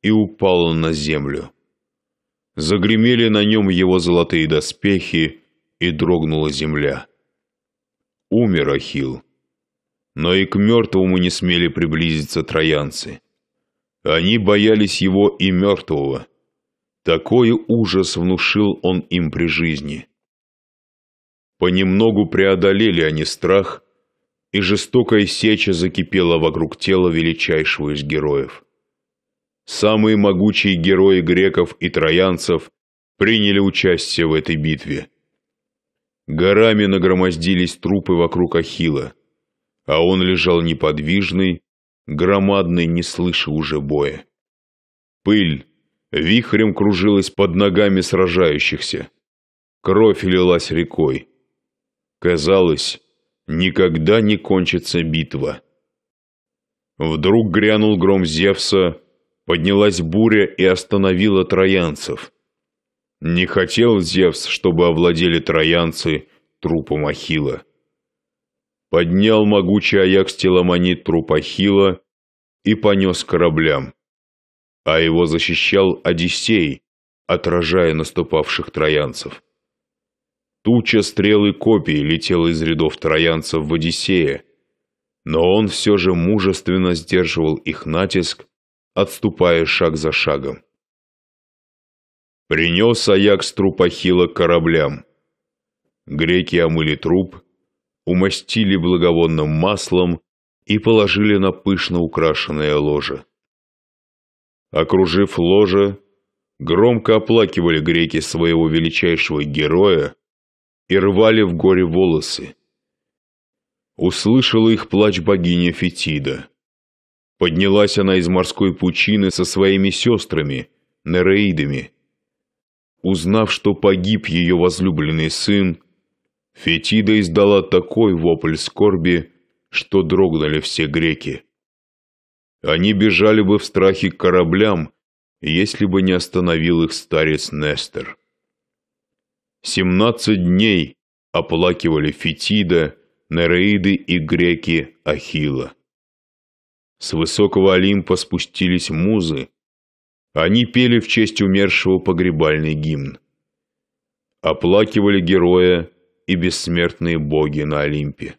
B: и упал он на землю. Загремели на нем его золотые доспехи, и дрогнула земля. Умер Ахил, Но и к мертвому не смели приблизиться троянцы. Они боялись его и мертвого. Такой ужас внушил он им при жизни. Понемногу преодолели они страх, и жестокая сеча закипела вокруг тела величайшего из героев самые могучие герои греков и троянцев приняли участие в этой битве. Горами нагромоздились трупы вокруг Ахила, а он лежал неподвижный, громадный, не слыша уже боя. Пыль вихрем кружилась под ногами сражающихся. Кровь лилась рекой. Казалось, никогда не кончится битва. Вдруг грянул гром Зевса, поднялась буря и остановила троянцев. Не хотел Зевс, чтобы овладели троянцы трупом Ахила. Поднял могучий Аякс теломонит труп Ахила и понес кораблям. А его защищал Одиссей, отражая наступавших троянцев. Туча стрел и копий летела из рядов троянцев в Одиссея, но он все же мужественно сдерживал их натиск отступая шаг за шагом. Принес Аякс труп Ахилла кораблям. Греки омыли труп, умастили благовонным маслом и положили на пышно украшенное ложе. Окружив ложе, громко оплакивали греки своего величайшего героя и рвали в горе волосы. Услышала их плач богиня Фетида. Поднялась она из морской пучины со своими сестрами, Нереидами. Узнав, что погиб ее возлюбленный сын, Фетида издала такой вопль скорби, что дрогнули все греки. Они бежали бы в страхе к кораблям, если бы не остановил их старец Нестер. Семнадцать дней оплакивали Фетида, Нереиды и греки Ахила. С высокого Олимпа спустились музы. Они пели в честь умершего погребальный гимн. Оплакивали героя и бессмертные боги на Олимпе.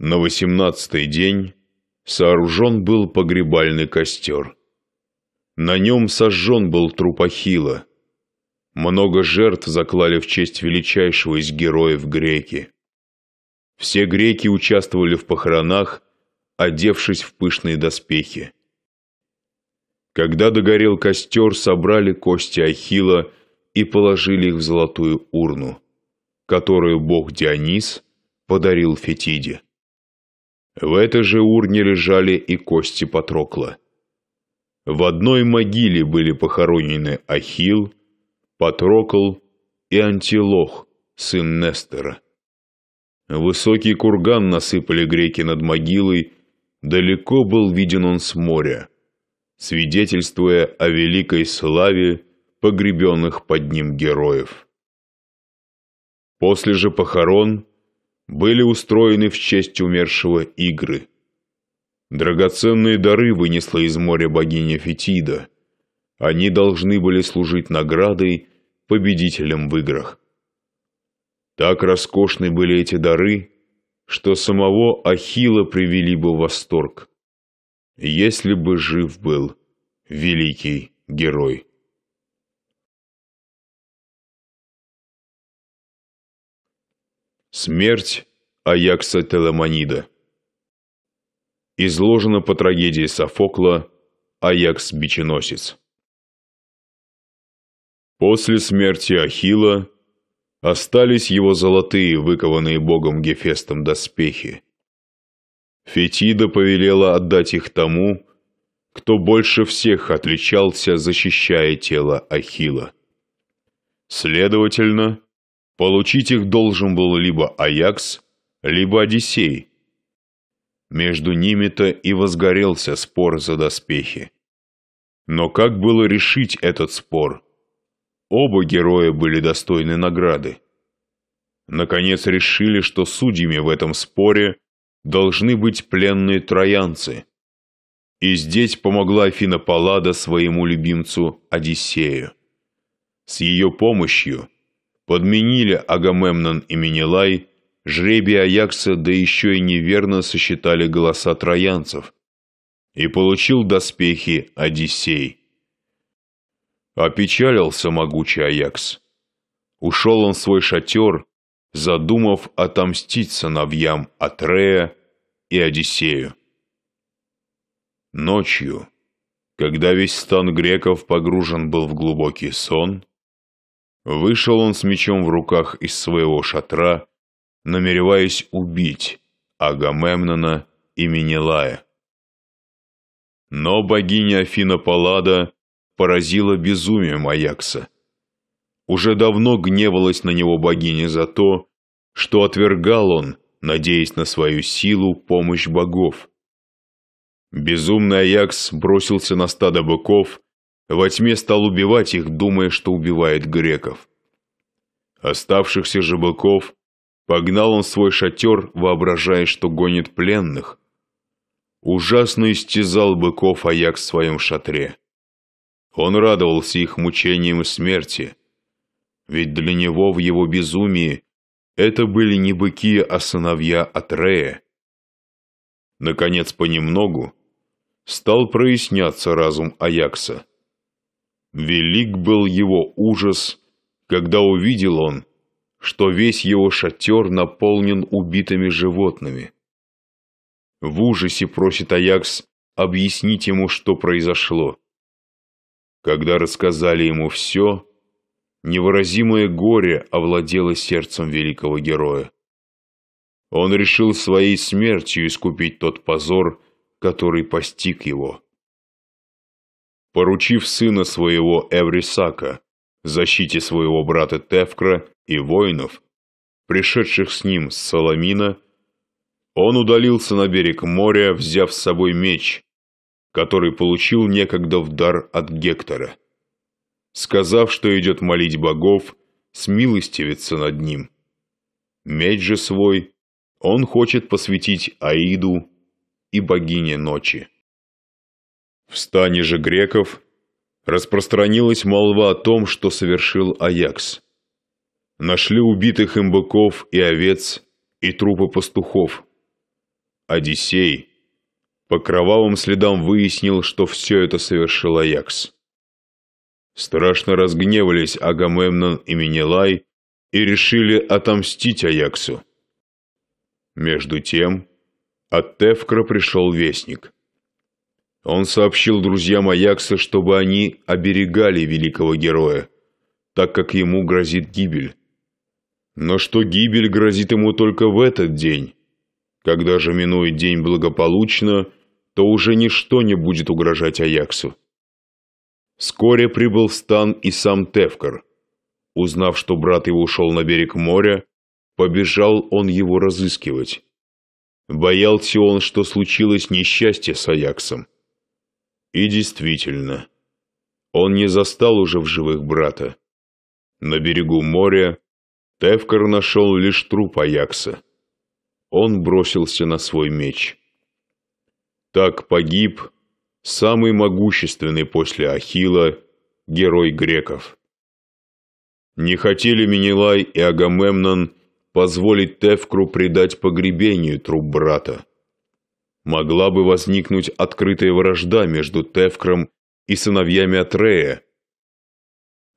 B: На восемнадцатый день сооружен был погребальный костер. На нем сожжен был труп Ахилла. Много жертв заклали в честь величайшего из героев греки. Все греки участвовали в похоронах одевшись в пышные доспехи. Когда догорел костер, собрали кости Ахила и положили их в золотую урну, которую бог Дионис подарил Фетиде. В этой же урне лежали и кости Патрокла. В одной могиле были похоронены Ахил, Патрокл и Антилох, сын Нестера. Высокий курган насыпали греки над могилой Далеко был виден он с моря, свидетельствуя о великой славе погребенных под ним героев. После же похорон были устроены в честь умершего игры. Драгоценные дары вынесла из моря богиня Фетида. Они должны были служить наградой победителям в играх. Так роскошны были эти дары, что самого Ахила привели бы в восторг,
C: если бы жив был великий герой. Смерть Аякса Теламонида Изложено
B: по трагедии Софокла «Аякс-биченосец». После смерти Ахила Остались его золотые, выкованные богом Гефестом доспехи. Фетида повелела отдать их тому, кто больше всех отличался, защищая тело Ахила. Следовательно, получить их должен был либо Аякс, либо Одиссей. Между ними-то и возгорелся спор за доспехи. Но как было решить этот спор? Оба героя были достойны награды. Наконец решили, что судьями в этом споре должны быть пленные троянцы. И здесь помогла Афина Паллада своему любимцу Одиссею. С ее помощью подменили Агамемнон и Менелай, жребий Аякса, да еще и неверно сосчитали голоса троянцев. И получил доспехи Одиссей. Опечалился могучий Аякс. Ушел он в свой шатер, задумав отомстить сыновьям Атрея и Одиссею. Ночью, когда весь стан греков погружен был в глубокий сон, вышел он с мечом в руках из своего шатра, намереваясь убить Агамемнона и Менелая. Но богиня Афина Паллада поразило безумием Аякса. Уже давно гневалась на него богиня за то, что отвергал он, надеясь на свою силу, помощь богов. Безумный Аякс бросился на стадо быков, во тьме стал убивать их, думая, что убивает греков. Оставшихся же быков погнал он свой шатер, воображая, что гонит пленных. Ужасно истязал быков Аякс в своем шатре. Он радовался их мучениям и смерти. Ведь для него в его безумии это были не быки, а сыновья Атрея. Наконец, понемногу стал проясняться разум Аякса. Велик был его ужас, когда увидел он, что весь его шатер наполнен убитыми животными. В ужасе просит Аякс объяснить ему, что произошло. Когда рассказали ему все, невыразимое горе овладело сердцем великого героя. Он решил своей смертью искупить тот позор, который постиг его. Поручив сына своего Эврисака защите своего брата Тевкра и воинов, пришедших с ним с Соломина, он удалился на берег моря, взяв с собой меч, который получил некогда в дар от Гектора. Сказав, что идет молить богов, смилостивится над ним. Меч же свой он хочет посвятить Аиду и богине ночи. В стане же греков распространилась молва о том, что совершил Аякс. Нашли убитых им быков и овец, и трупы пастухов. Одиссей – по кровавым следам выяснил, что все это совершил Аякс. Страшно разгневались Агамемнон и Минелай и решили отомстить Аяксу. Между тем, от Тевкра пришел вестник. Он сообщил друзьям Аякса, чтобы они оберегали великого героя, так как ему грозит гибель. Но что гибель грозит ему только в этот день? Когда же минует день благополучно – то уже ничто не будет угрожать Аяксу. Вскоре прибыл в стан и сам Тевкар. Узнав, что брат его ушел на берег моря, побежал он его разыскивать. Боялся он, что случилось несчастье с Аяксом. И действительно, он не застал уже в живых брата. На берегу моря Тевкар нашел лишь труп Аякса. Он бросился на свой меч. Так погиб самый могущественный после Ахила герой греков. Не хотели Менелай и Агамемнон позволить Тевкру предать погребению труп брата. Могла бы возникнуть открытая вражда между Тевкром и сыновьями Атрея.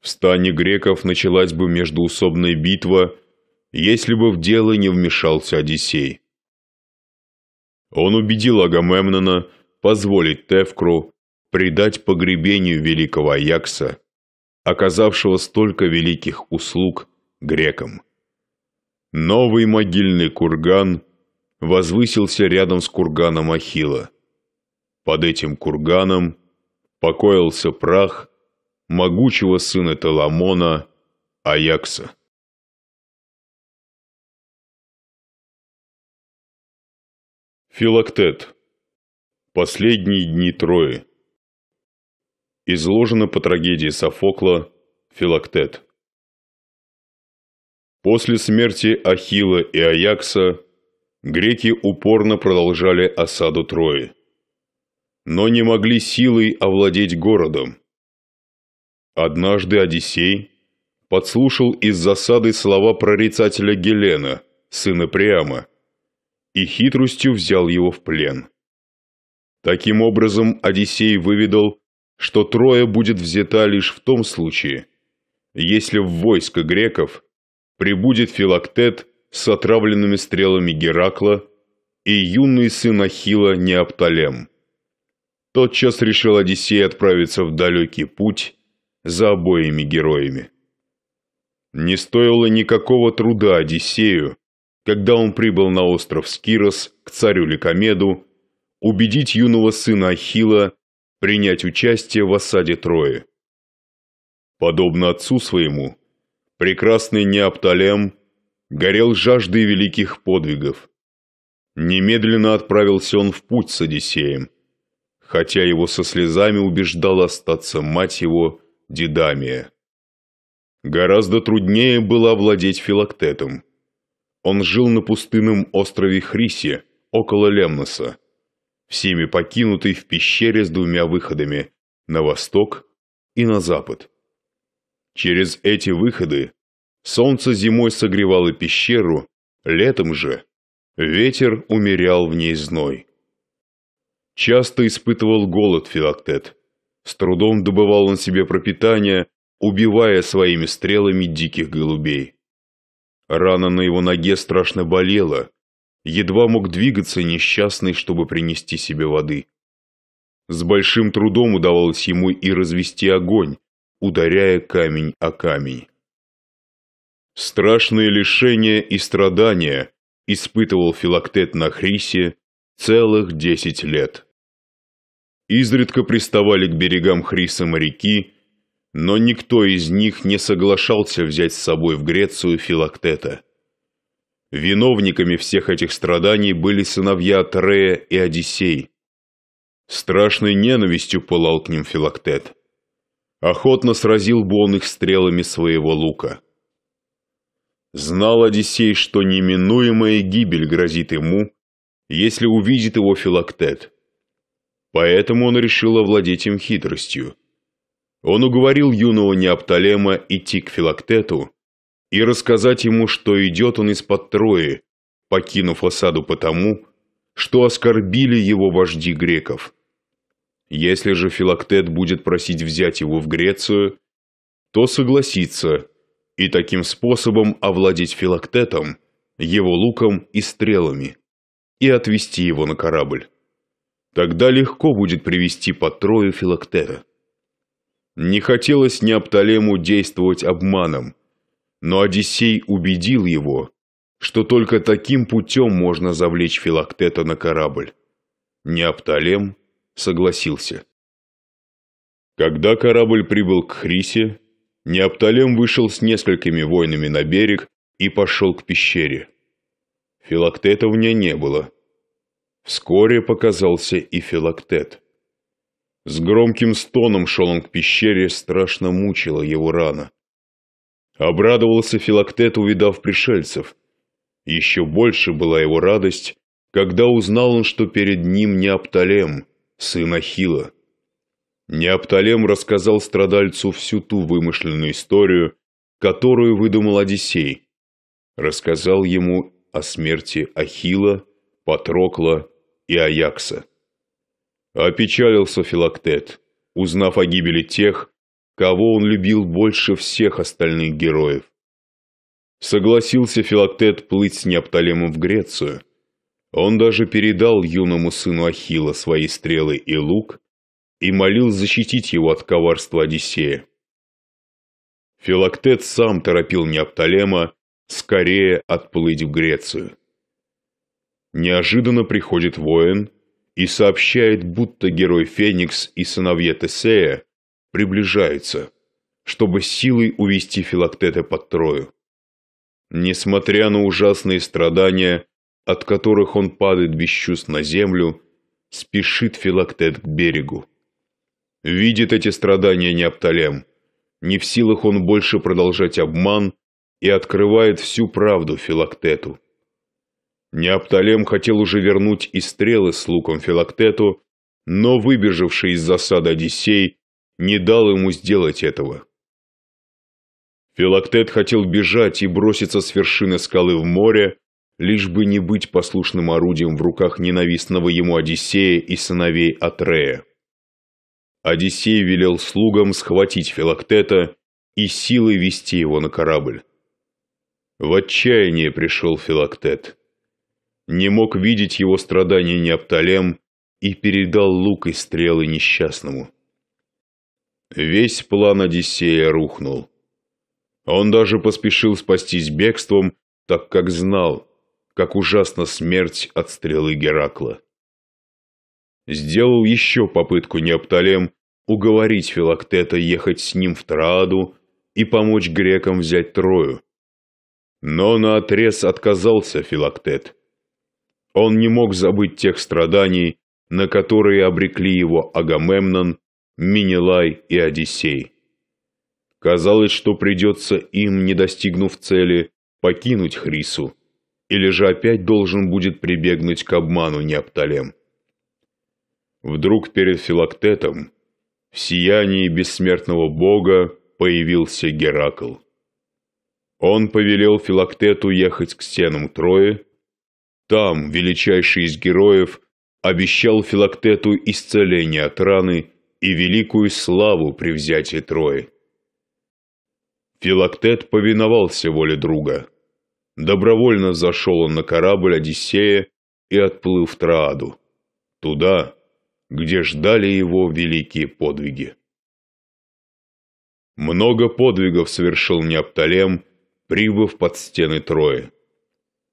B: В стане греков началась бы междоусобная битва, если бы в дело не вмешался Одиссей. Он убедил Агамемнона позволить Тевкру предать погребению великого Аякса, оказавшего столько великих услуг грекам. Новый могильный курган возвысился рядом с курганом Ахила.
A: Под этим курганом покоился прах могучего
C: сына Таламона, Аякса. Филактет.
A: Последние дни Трои. Изложено по трагедии Софокла Филактет. После смерти Ахила
B: и Аякса греки упорно продолжали осаду Трои, но не могли силой овладеть городом. Однажды Одиссей подслушал из засады слова прорицателя Гелена, сына Приама, и хитростью взял его в плен. Таким образом, Одиссей выведал, что Троя будет взята лишь в том случае, если в войско греков прибудет Филактет с отравленными стрелами Геракла и юный сын Ахилла Неопталем. Тотчас решил Одиссей отправиться в далекий путь за обоими героями. Не стоило никакого труда Одиссею когда он прибыл на остров Скирос к царю Ликомеду, убедить юного сына Ахила принять участие в осаде Трои. Подобно отцу своему, прекрасный Неопталем горел жаждой великих подвигов. Немедленно отправился он в путь с Одиссеем, хотя его со слезами убеждала остаться мать его Дидамия. Гораздо труднее было овладеть филактетом. Он жил на пустынном острове Хрисе, около Лемноса, всеми покинутый в пещере с двумя выходами – на восток и на запад. Через эти выходы солнце зимой согревало пещеру, летом же ветер умерял в ней зной. Часто испытывал голод Филактет. С трудом добывал он себе пропитание, убивая своими стрелами диких голубей. Рана на его ноге страшно болела. Едва мог двигаться несчастный, чтобы принести себе воды. С большим трудом удавалось ему и развести огонь, ударяя камень о камень. Страшные лишения и страдания испытывал Филактет на Хрисе целых десять лет. Изредка приставали к берегам Хриса моряки, но никто из них не соглашался взять с собой в Грецию Филактета. Виновниками всех этих страданий были сыновья Атрея и Одиссей. Страшной ненавистью пылал к ним Филактет. Охотно сразил бы он их стрелами своего лука. Знал Одиссей, что неминуемая гибель грозит ему, если увидит его Филактет. Поэтому он решил овладеть им хитростью – он уговорил юного Неоптолема идти к Филактету и рассказать ему, что идет он из-под Трои, покинув осаду потому, что оскорбили его вожди греков. Если же Филактет будет просить взять его в Грецию, то согласится и таким способом овладеть Филактетом, его луком и стрелами, и отвести его на корабль. Тогда легко будет привести под Трою Филактета. Не хотелось Неоптолему действовать обманом, но Одиссей убедил его, что только таким путем можно завлечь Филактета на корабль. Неоптолем согласился. Когда корабль прибыл к Хрисе, Неоптолем вышел с несколькими воинами на берег и пошел к пещере. Филактета в ней не было. Вскоре показался и Филактет. С громким стоном шел он к пещере, страшно мучила его рана. Обрадовался Филактет, увидав пришельцев. Еще больше была его радость, когда узнал он, что перед ним Неопталем, сын Ахила. Неопталем рассказал страдальцу всю ту вымышленную историю, которую выдумал Одиссей. Рассказал ему о смерти Ахила, Патрокла и Аякса. Опечалился Филактет, узнав о гибели тех, кого он любил больше всех остальных героев. Согласился Филактет плыть с Неопталемом в Грецию. Он даже передал юному сыну Ахилла свои стрелы и лук и молил защитить его от коварства Одиссея. Филактет сам торопил Неопталема скорее отплыть в Грецию. Неожиданно приходит воин и сообщает, будто герой Феникс и сыновья Тесея приближаются, чтобы силой увести Филактета под Трою. Несмотря на ужасные страдания, от которых он падает без чувств на землю, спешит Филактет к берегу. Видит эти страдания Неопталем. Не в силах он больше продолжать обман и открывает всю правду Филактету. Неопталем хотел уже вернуть и стрелы с луком Филактету, но выбежавший из засады Одиссей не дал ему сделать этого. Филактет хотел бежать и броситься с вершины скалы в море, лишь бы не быть послушным орудием в руках ненавистного ему Одиссея и сыновей Атрея. Одиссей велел слугам схватить Филактета и силой вести его на корабль. В отчаяние пришел Филактет не мог видеть его страдания Неопталем и передал лук и стрелы несчастному. Весь план Одиссея рухнул. Он даже поспешил спастись бегством, так как знал, как ужасна смерть от стрелы Геракла. Сделал еще попытку Неопталем уговорить Филактета ехать с ним в Трааду и помочь грекам взять Трою. Но наотрез отказался Филактет – он не мог забыть тех страданий, на которые обрекли его Агамемнон, Минелай и Одиссей. Казалось, что придется им, не достигнув цели, покинуть Хрису, или же опять должен будет прибегнуть к обману Неопталем. Вдруг перед Филактетом в сиянии бессмертного бога появился Геракл. Он повелел Филактету ехать к стенам Трои, там величайший из героев обещал Филактету исцеление от раны и великую славу при взятии Трои. Филактет повиновался воле друга. Добровольно зашел он на корабль Одиссея и отплыл в Троаду, туда, где ждали его великие подвиги. Много подвигов совершил Неопталем, прибыв под стены Трои.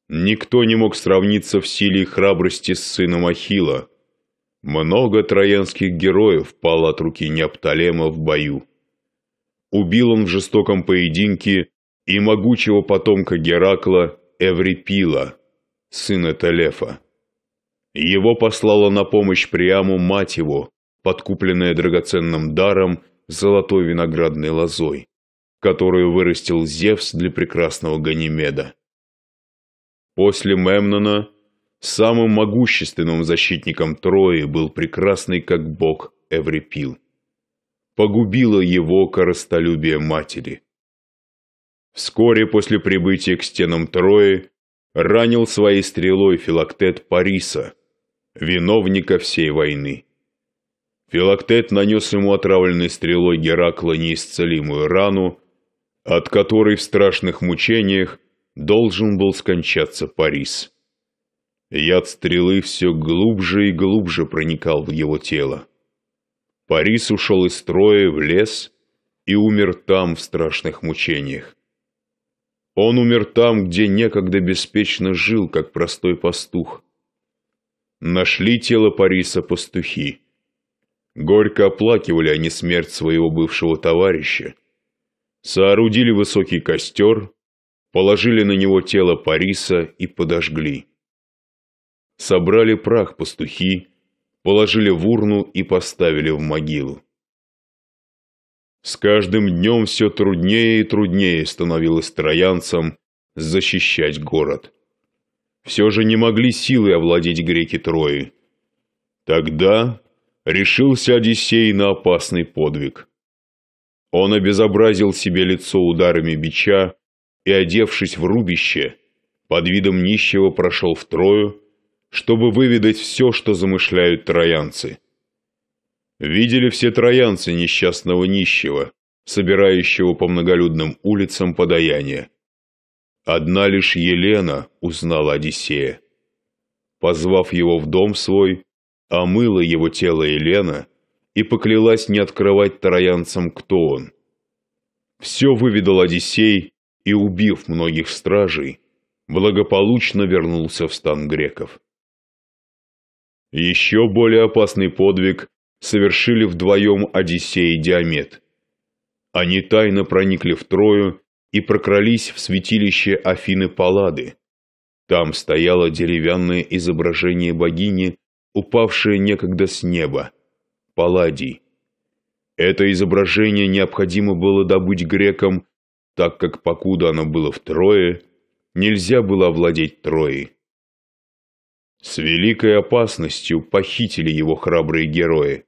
B: Никто не мог сравниться в силе и храбрости с сыном Ахила. Много троянских героев пало от руки Неоптолема в бою. Убил он в жестоком поединке и могучего потомка Геракла Эврипила, сына Телефа. Его послала на помощь Приаму мать его, подкупленная драгоценным даром золотой виноградной лозой, которую вырастил Зевс для прекрасного Ганимеда. После Мемнона самым могущественным защитником Трои был прекрасный как бог Эврипил. Погубило его коростолюбие матери. Вскоре после прибытия к стенам Трои ранил своей стрелой Филактет Париса, виновника всей войны. Филактет нанес ему отравленной стрелой Геракла неисцелимую рану, от которой в страшных мучениях должен был скончаться Парис. Яд стрелы все глубже и глубже проникал в его тело. Парис ушел из строя в лес и умер там в страшных мучениях. Он умер там, где некогда беспечно жил, как простой пастух. Нашли тело Париса пастухи. Горько оплакивали они смерть своего бывшего товарища. Соорудили высокий костер Положили на него тело Париса и
A: подожгли. Собрали прах пастухи, положили в урну и поставили в могилу. С каждым днем все
B: труднее и труднее становилось троянцам защищать город. Все же не могли силой овладеть греки Трои. Тогда решился Одиссей на опасный подвиг. Он обезобразил себе лицо ударами бича, и, одевшись в рубище, под видом нищего прошел в Трою, чтобы выведать все, что замышляют троянцы. Видели все троянцы несчастного нищего, собирающего по многолюдным улицам подаяние. Одна лишь Елена узнала Одиссея. Позвав его в дом свой, омыла его тело Елена и поклялась не открывать троянцам, кто он. Все выведал Одиссей и, убив многих стражей, благополучно вернулся в стан греков. Еще более опасный подвиг совершили вдвоем Одиссей и Диамет. Они тайно проникли в Трою и прокрались в святилище Афины Паллады. Там стояло деревянное изображение богини, упавшее некогда с неба – Палладий. Это изображение необходимо было добыть грекам так как покуда оно было втрое, нельзя было овладеть Троей. С великой опасностью похитили его храбрые
A: герои.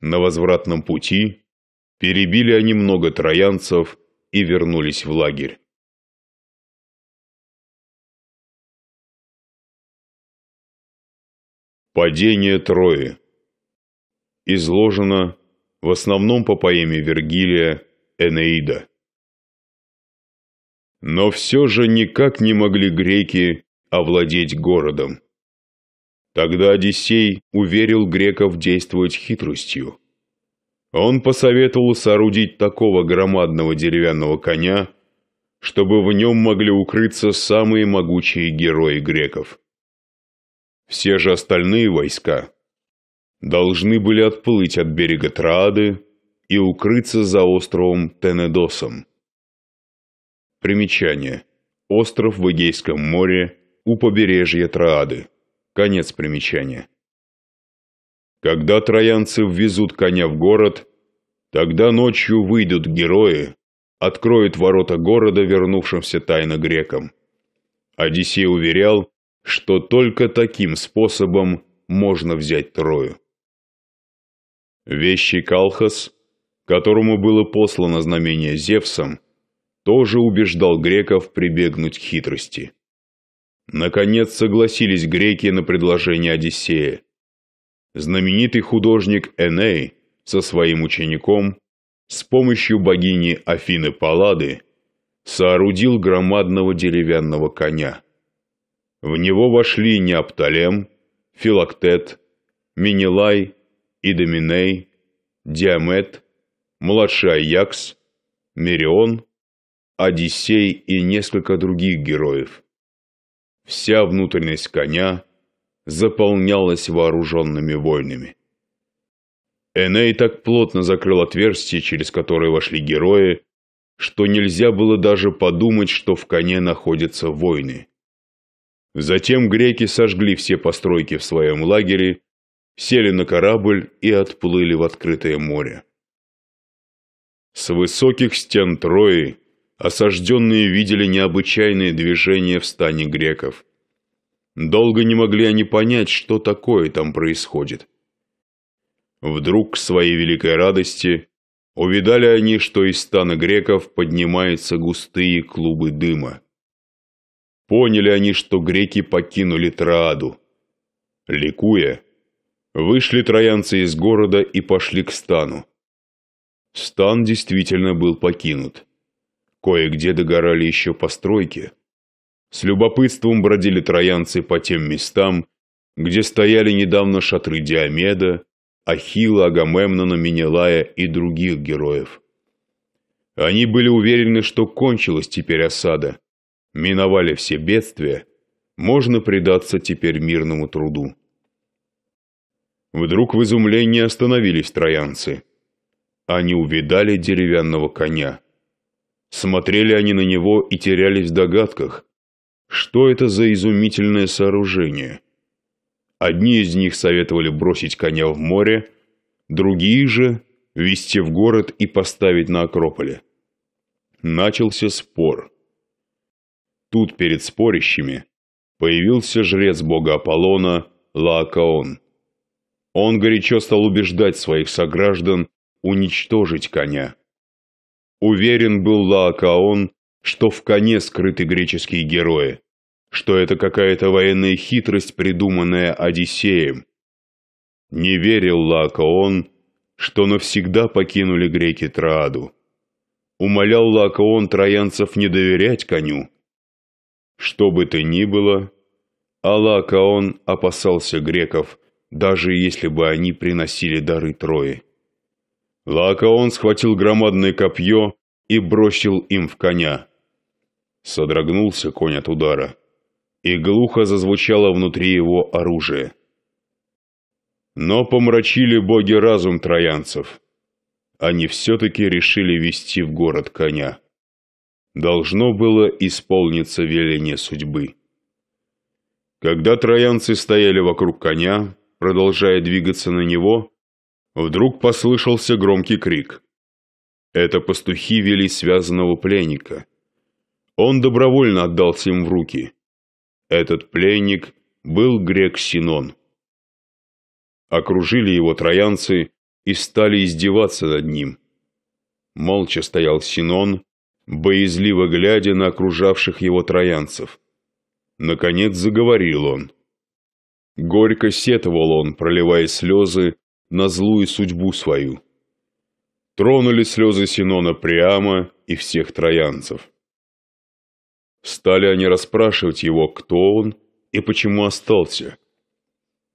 A: На возвратном пути перебили они много троянцев
C: и вернулись в лагерь. Падение Трои
A: Изложено в основном по поэме Вергилия «Энеида». Но все же никак не могли греки овладеть городом. Тогда Одиссей уверил греков
B: действовать хитростью. Он посоветовал соорудить такого громадного деревянного коня, чтобы в нем могли укрыться самые могучие герои греков. Все же остальные войска должны были отплыть от берега Троады и укрыться за островом Тенедосом.
A: Примечание. Остров в Эгейском море у побережья Троады. Конец примечания. Когда
B: троянцы ввезут коня в город, тогда ночью выйдут герои, откроют ворота города вернувшимся тайно грекам. Одиссей уверял, что только таким способом можно взять Трою. Вещий Калхас, которому было послано знамение Зевсом, тоже убеждал греков прибегнуть к хитрости. Наконец согласились греки на предложение Одиссея. Знаменитый художник Эней со своим учеником с помощью богини Афины Паллады соорудил громадного деревянного коня. В него вошли Неопталем, Филактет, Минилай, Идоминей, Диамет, младший Аякс, Мерион Одиссей и несколько других героев. Вся внутренность коня заполнялась вооруженными войнами. Эней так плотно закрыл отверстие, через которое вошли герои, что нельзя было даже подумать, что в коне находятся войны. Затем греки сожгли все постройки в своем лагере, сели на корабль и отплыли в открытое море. С высоких стен Трои осажденные видели необычайные движения в стане греков. Долго не могли они понять, что такое там происходит. Вдруг, к своей великой радости, увидали они, что из стана греков поднимаются густые клубы дыма. Поняли они, что греки покинули Троаду. Ликуя, вышли троянцы из города и пошли к стану. Стан действительно был покинут. Кое-где догорали еще постройки. С любопытством бродили троянцы по тем местам, где стояли недавно шатры Диомеда, Ахилла, Агамемнона, Менелая и других героев. Они были уверены, что кончилась теперь осада. Миновали все бедствия, можно предаться теперь мирному труду. Вдруг в изумлении остановились троянцы. Они увидали деревянного коня – Смотрели они на него и терялись в догадках. Что это за изумительное сооружение? Одни из них советовали бросить коня в море, другие же – везти в город и поставить на Акрополе. Начался спор. Тут перед спорящими появился жрец бога Аполлона Лаокаон. Он горячо стал убеждать своих сограждан уничтожить коня. Уверен был Лаокаон, что в коне скрыты греческие герои, что это какая-то военная хитрость, придуманная Одиссеем. Не верил Лаокаон, что навсегда покинули греки Троаду. Умолял Лаокаон троянцев не доверять коню. Что бы то ни было, а Лаокаон опасался греков, даже если бы они приносили дары Трои. Лакаон схватил громадное копье и бросил им в коня. Содрогнулся конь от удара, и глухо зазвучало внутри его оружие. Но помрачили боги разум троянцев. Они все-таки решили вести в город коня. Должно было исполниться веление судьбы. Когда троянцы стояли вокруг коня, продолжая двигаться на него, Вдруг послышался громкий крик. Это пастухи вели связанного пленника. Он добровольно отдался им в руки. Этот пленник был грек Синон. Окружили его троянцы и стали издеваться над ним. Молча стоял Синон, боязливо глядя на окружавших его троянцев. Наконец заговорил он. Горько сетовал он, проливая слезы на злую судьбу свою. Тронули слезы Синона Приама и всех троянцев. Стали они расспрашивать его, кто он и почему остался.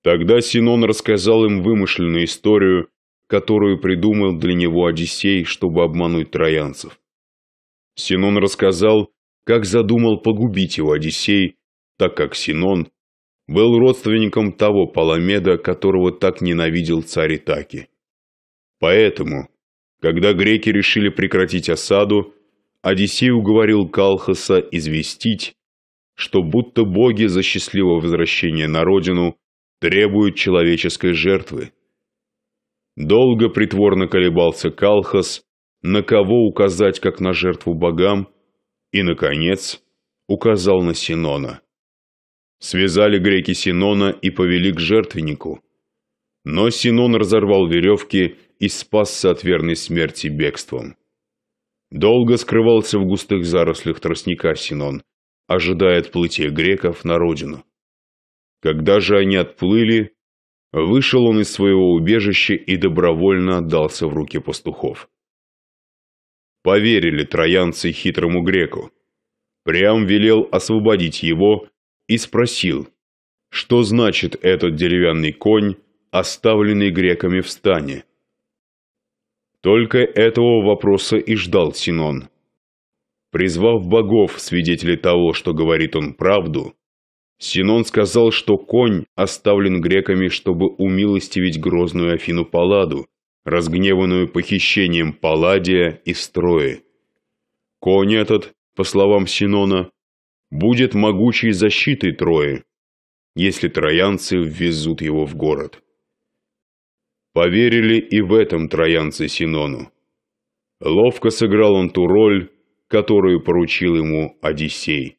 B: Тогда Синон рассказал им вымышленную историю, которую придумал для него Одиссей, чтобы обмануть троянцев. Синон рассказал, как задумал погубить его Одиссей, так как Синон был родственником того Паламеда, которого так ненавидел царь Итаки. Поэтому, когда греки решили прекратить осаду, Одиссей уговорил Калхаса известить, что будто боги за счастливое возвращение на родину требуют человеческой жертвы. Долго притворно колебался Калхас, на кого указать как на жертву богам, и, наконец, указал на Синона. Связали греки Синона и повели к жертвеннику. Но Синон разорвал веревки и спасся от верной смерти бегством. Долго скрывался в густых зарослях тростника Синон, ожидая отплытия греков на родину.
A: Когда же они отплыли, вышел он из своего убежища и добровольно отдался в руки пастухов. Поверили
B: троянцы хитрому греку. Прям велел освободить его и спросил, что значит этот деревянный конь, оставленный греками в стане. Только этого вопроса и ждал Синон. Призвав богов, свидетели того, что говорит он правду, Синон сказал, что конь оставлен греками, чтобы умилостивить грозную Афину Палладу, разгневанную похищением Палладия и строя. Конь этот, по словам Синона, будет могучей защитой Трои, если троянцы ввезут его в город. Поверили и в этом троянцы Синону. Ловко сыграл он ту роль, которую поручил ему Одиссей.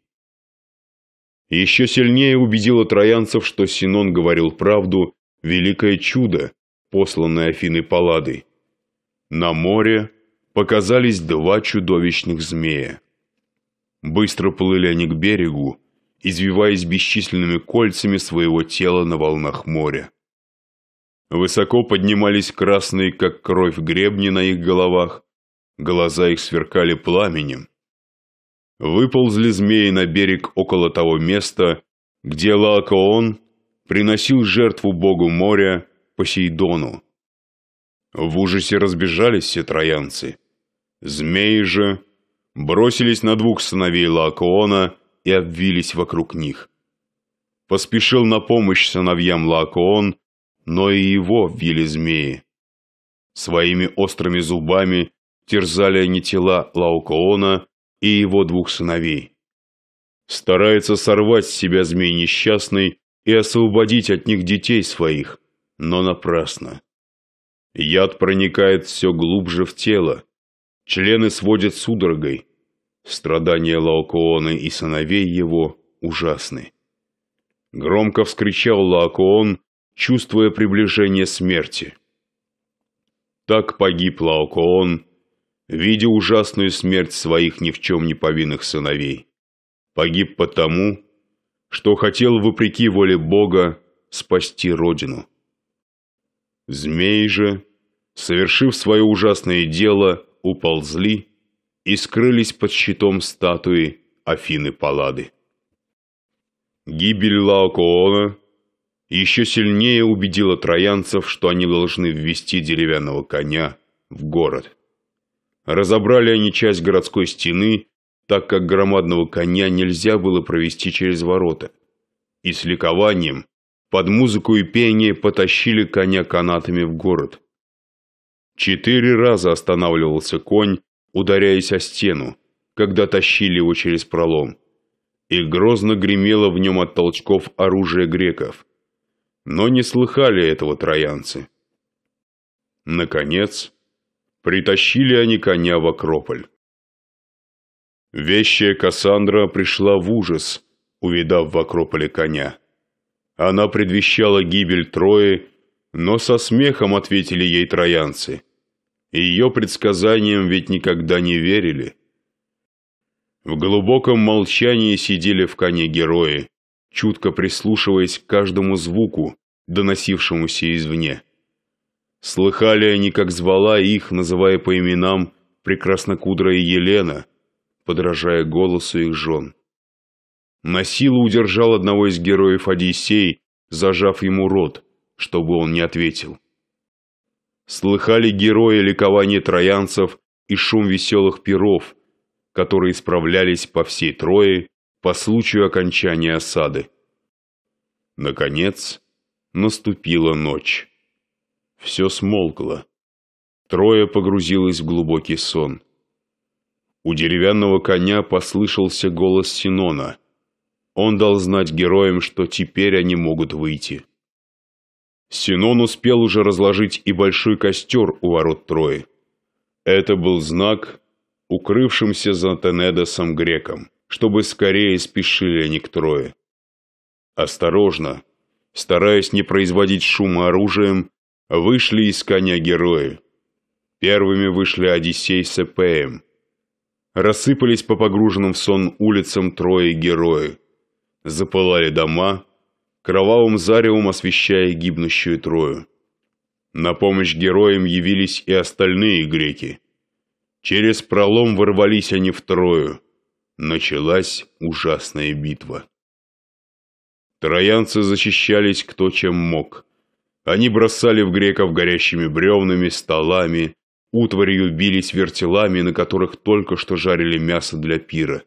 B: Еще сильнее убедило троянцев, что Синон говорил правду, великое чудо, посланное Афины Палладой. На море показались два чудовищных змея. Быстро плыли они к берегу, извиваясь бесчисленными кольцами своего тела на волнах моря. Высоко поднимались красные, как кровь, гребни на их головах, глаза их сверкали пламенем. Выползли змеи на берег около того места, где Лаокоон приносил жертву богу моря Посейдону. В ужасе разбежались все троянцы. Змеи же бросились на двух сыновей Лаокоона и обвились вокруг них. Поспешил на помощь сыновьям Лаокоон, но и его вили змеи. Своими острыми зубами терзали они тела Лаокоона и его двух сыновей. Старается сорвать с себя змей несчастный и освободить от них детей своих, но напрасно. Яд проникает все глубже в тело, члены сводят судорогой, Страдания Лаокоона и сыновей его ужасны. Громко вскричал Лаокоон, чувствуя приближение смерти. Так погиб Лаокоон, видя ужасную смерть своих ни в чем не повинных сыновей. Погиб потому, что хотел, вопреки воле Бога, спасти родину. Змеи же, совершив свое ужасное дело, уползли, и скрылись под щитом статуи Афины Паллады. Гибель Лаокоона еще сильнее убедила троянцев, что они должны ввести деревянного коня в город. Разобрали они часть городской стены, так как громадного коня нельзя было провести через ворота. И с ликованием, под музыку и пение, потащили коня канатами в город. Четыре раза останавливался конь, ударяясь о стену, когда тащили его через пролом, и грозно гремело в нем от толчков оружие греков. Но не слыхали этого троянцы. Наконец, притащили они коня в Акрополь. Вещая Кассандра пришла в ужас, увидав в Акрополе коня. Она предвещала гибель Трои, но со смехом ответили ей троянцы – ее предсказаниям ведь никогда не верили. В глубоком молчании сидели в коне герои, чутко прислушиваясь к каждому звуку, доносившемуся извне. Слыхали они, как звала их, называя по именам прекраснокудрая Елена, подражая голосу их жен. Насилу удержал одного из героев Одиссей, зажав ему рот, чтобы он не ответил слыхали герои ликования троянцев и шум веселых пиров, которые справлялись по всей Трое по случаю окончания осады. Наконец, наступила ночь. Все смолкло. Трое погрузилось в глубокий сон. У деревянного коня послышался голос Синона. Он дал знать героям, что теперь они могут выйти. Синон успел уже разложить и большой костер у ворот Трои. Это был знак, укрывшимся за Тенедосом греком, чтобы скорее спешили они к Трое. Осторожно, стараясь не производить шума оружием, вышли из коня герои. Первыми вышли Одиссей с Эпеем. Рассыпались по погруженным в сон улицам трое герои. Запылали дома, кровавым заревом освещая гибнущую Трою. На помощь героям явились и остальные греки. Через пролом ворвались они в Трою. Началась ужасная битва. Троянцы защищались кто чем мог. Они бросали в греков горящими бревнами, столами, утварью бились вертелами, на которых только что жарили мясо для пира.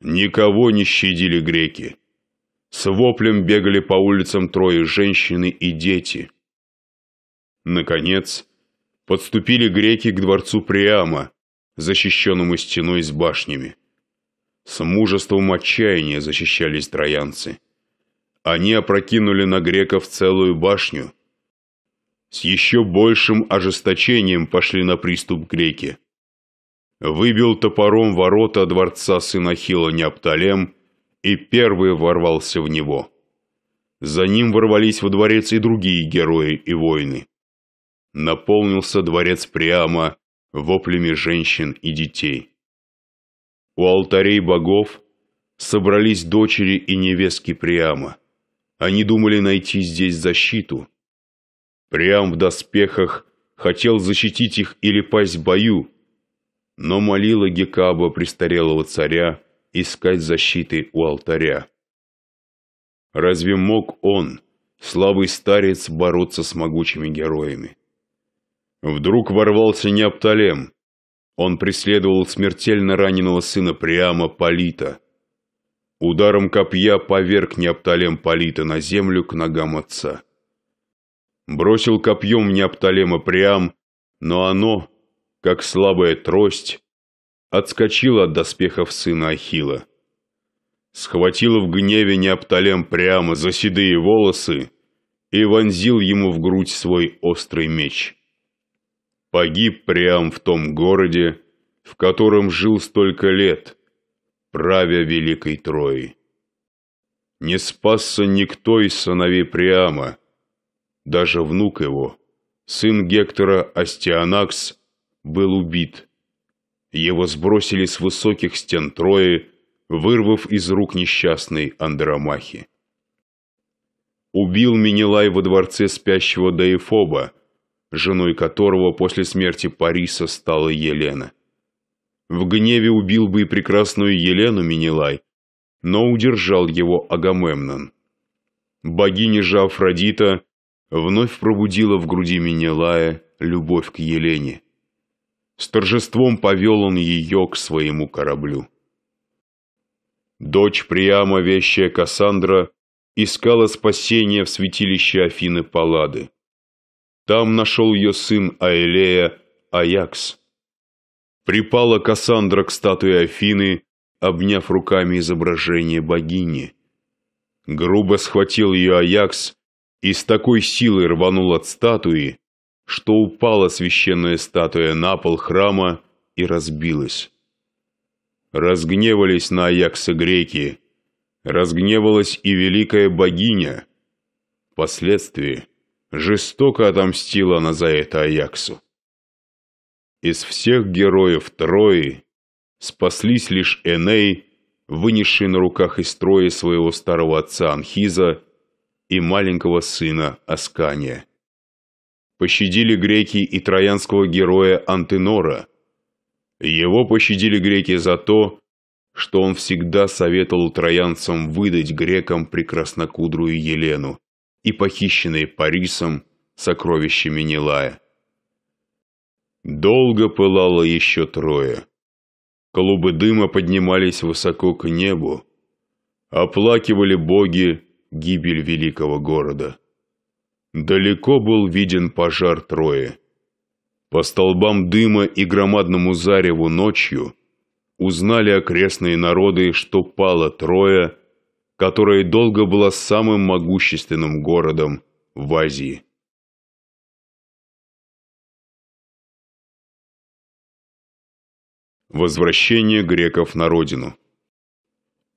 B: Никого не щадили греки. С воплем бегали по улицам трое женщины и дети. Наконец, подступили греки к дворцу Приама, защищенному стеной с башнями. С мужеством отчаяния защищались троянцы. Они опрокинули на греков целую башню. С еще большим ожесточением пошли на приступ греки. Выбил топором ворота дворца сына Хила Неопталем – и первый ворвался в него. За ним ворвались во дворец и другие герои и воины. Наполнился дворец прямо воплями женщин и детей. У алтарей богов собрались дочери и невестки Приама. Они думали найти здесь защиту. Приам в доспехах хотел защитить их или пасть в бою, но молила Гекаба, престарелого царя, искать защиты у алтаря. Разве мог он, слабый старец, бороться с могучими героями? Вдруг ворвался Неопталем. Он преследовал смертельно раненого сына Приама Полита. Ударом копья поверг Неопталем Полита на землю к ногам отца. Бросил копьем Неопталема Приам, но оно, как слабая трость, отскочила от доспехов сына Ахила. Схватила в гневе Неопталем прямо за седые волосы и вонзил ему в грудь свой острый меч. Погиб Приам в том городе, в котором жил столько лет, правя Великой Трои. Не спасся никто из сыновей Приама, даже внук его, сын Гектора Астианакс, был убит его сбросили с высоких стен Трои, вырвав из рук несчастной Андромахи. Убил Минилай во дворце спящего Даифоба, женой которого после смерти Париса стала Елена. В гневе убил бы и прекрасную Елену Минилай, но удержал его Агамемнон. Богиня же Афродита вновь пробудила в груди Минилая любовь к Елене. С торжеством повел он ее к своему кораблю. Дочь Приама, вещая Кассандра, искала спасения в святилище Афины Паллады. Там нашел ее сын Аэлея Аякс. Припала Кассандра к статуе Афины, обняв руками изображение богини. Грубо схватил ее Аякс и с такой силой рванул от статуи, что упала священная статуя на пол храма и разбилась. Разгневались на Аякса греки, разгневалась и великая богиня. Впоследствии жестоко отомстила она за это Аяксу. Из всех героев Трои спаслись лишь Эней, вынесший на руках из строя своего старого отца Анхиза и маленького сына Аскания пощадили греки и троянского героя Антенора. Его пощадили греки за то, что он всегда советовал троянцам выдать грекам прекраснокудрую Елену и похищенные Парисом сокровища Менелая. Долго пылало еще трое. Клубы дыма поднимались высоко к небу, оплакивали боги гибель великого города далеко был виден пожар Трои. По столбам дыма и громадному зареву ночью узнали окрестные народы, что пала Троя, которая долго была
C: самым могущественным городом в Азии. Возвращение
A: греков на родину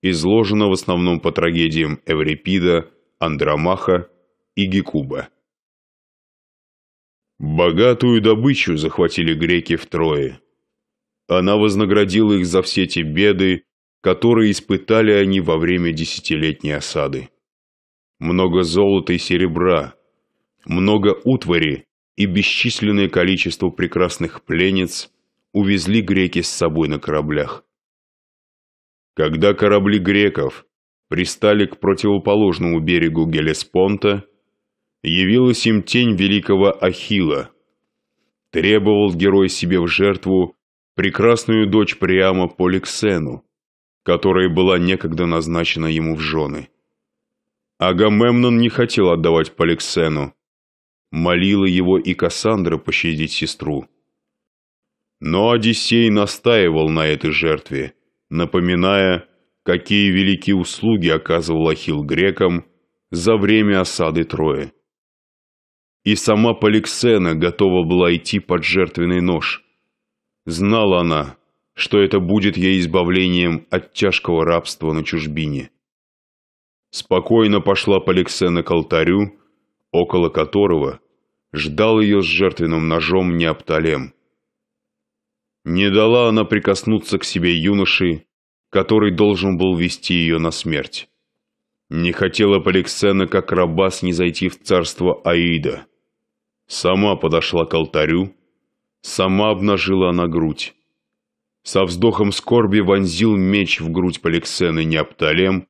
A: изложено в основном по трагедиям Эврипида,
B: Андромаха и Гекуба. Богатую добычу захватили греки втрое. Она вознаградила их за все те беды, которые испытали они во время десятилетней осады. Много золота и серебра, много утвари и бесчисленное количество прекрасных пленниц увезли греки с собой на кораблях. Когда корабли греков пристали к противоположному берегу Гелеспонта, явилась им тень великого Ахила. Требовал герой себе в жертву прекрасную дочь Приама Поликсену, которая была некогда назначена ему в жены. Агамемнон не хотел отдавать Поликсену. Молила его и Кассандра пощадить сестру. Но Одиссей настаивал на этой жертве, напоминая, какие великие услуги оказывал Ахил грекам за время осады Трои. И сама Поликсена готова была идти под жертвенный нож. Знала она, что это будет ей избавлением от тяжкого рабства на чужбине. Спокойно пошла Поликсена к алтарю, около которого ждал ее с жертвенным ножом Неопталем. Не дала она прикоснуться к себе юноши, который должен был вести ее на смерть. Не хотела Поликсена как раба снизойти в царство Аида. Сама подошла к алтарю, сама обнажила на грудь. Со вздохом скорби вонзил меч в грудь Поликсены Неопталем,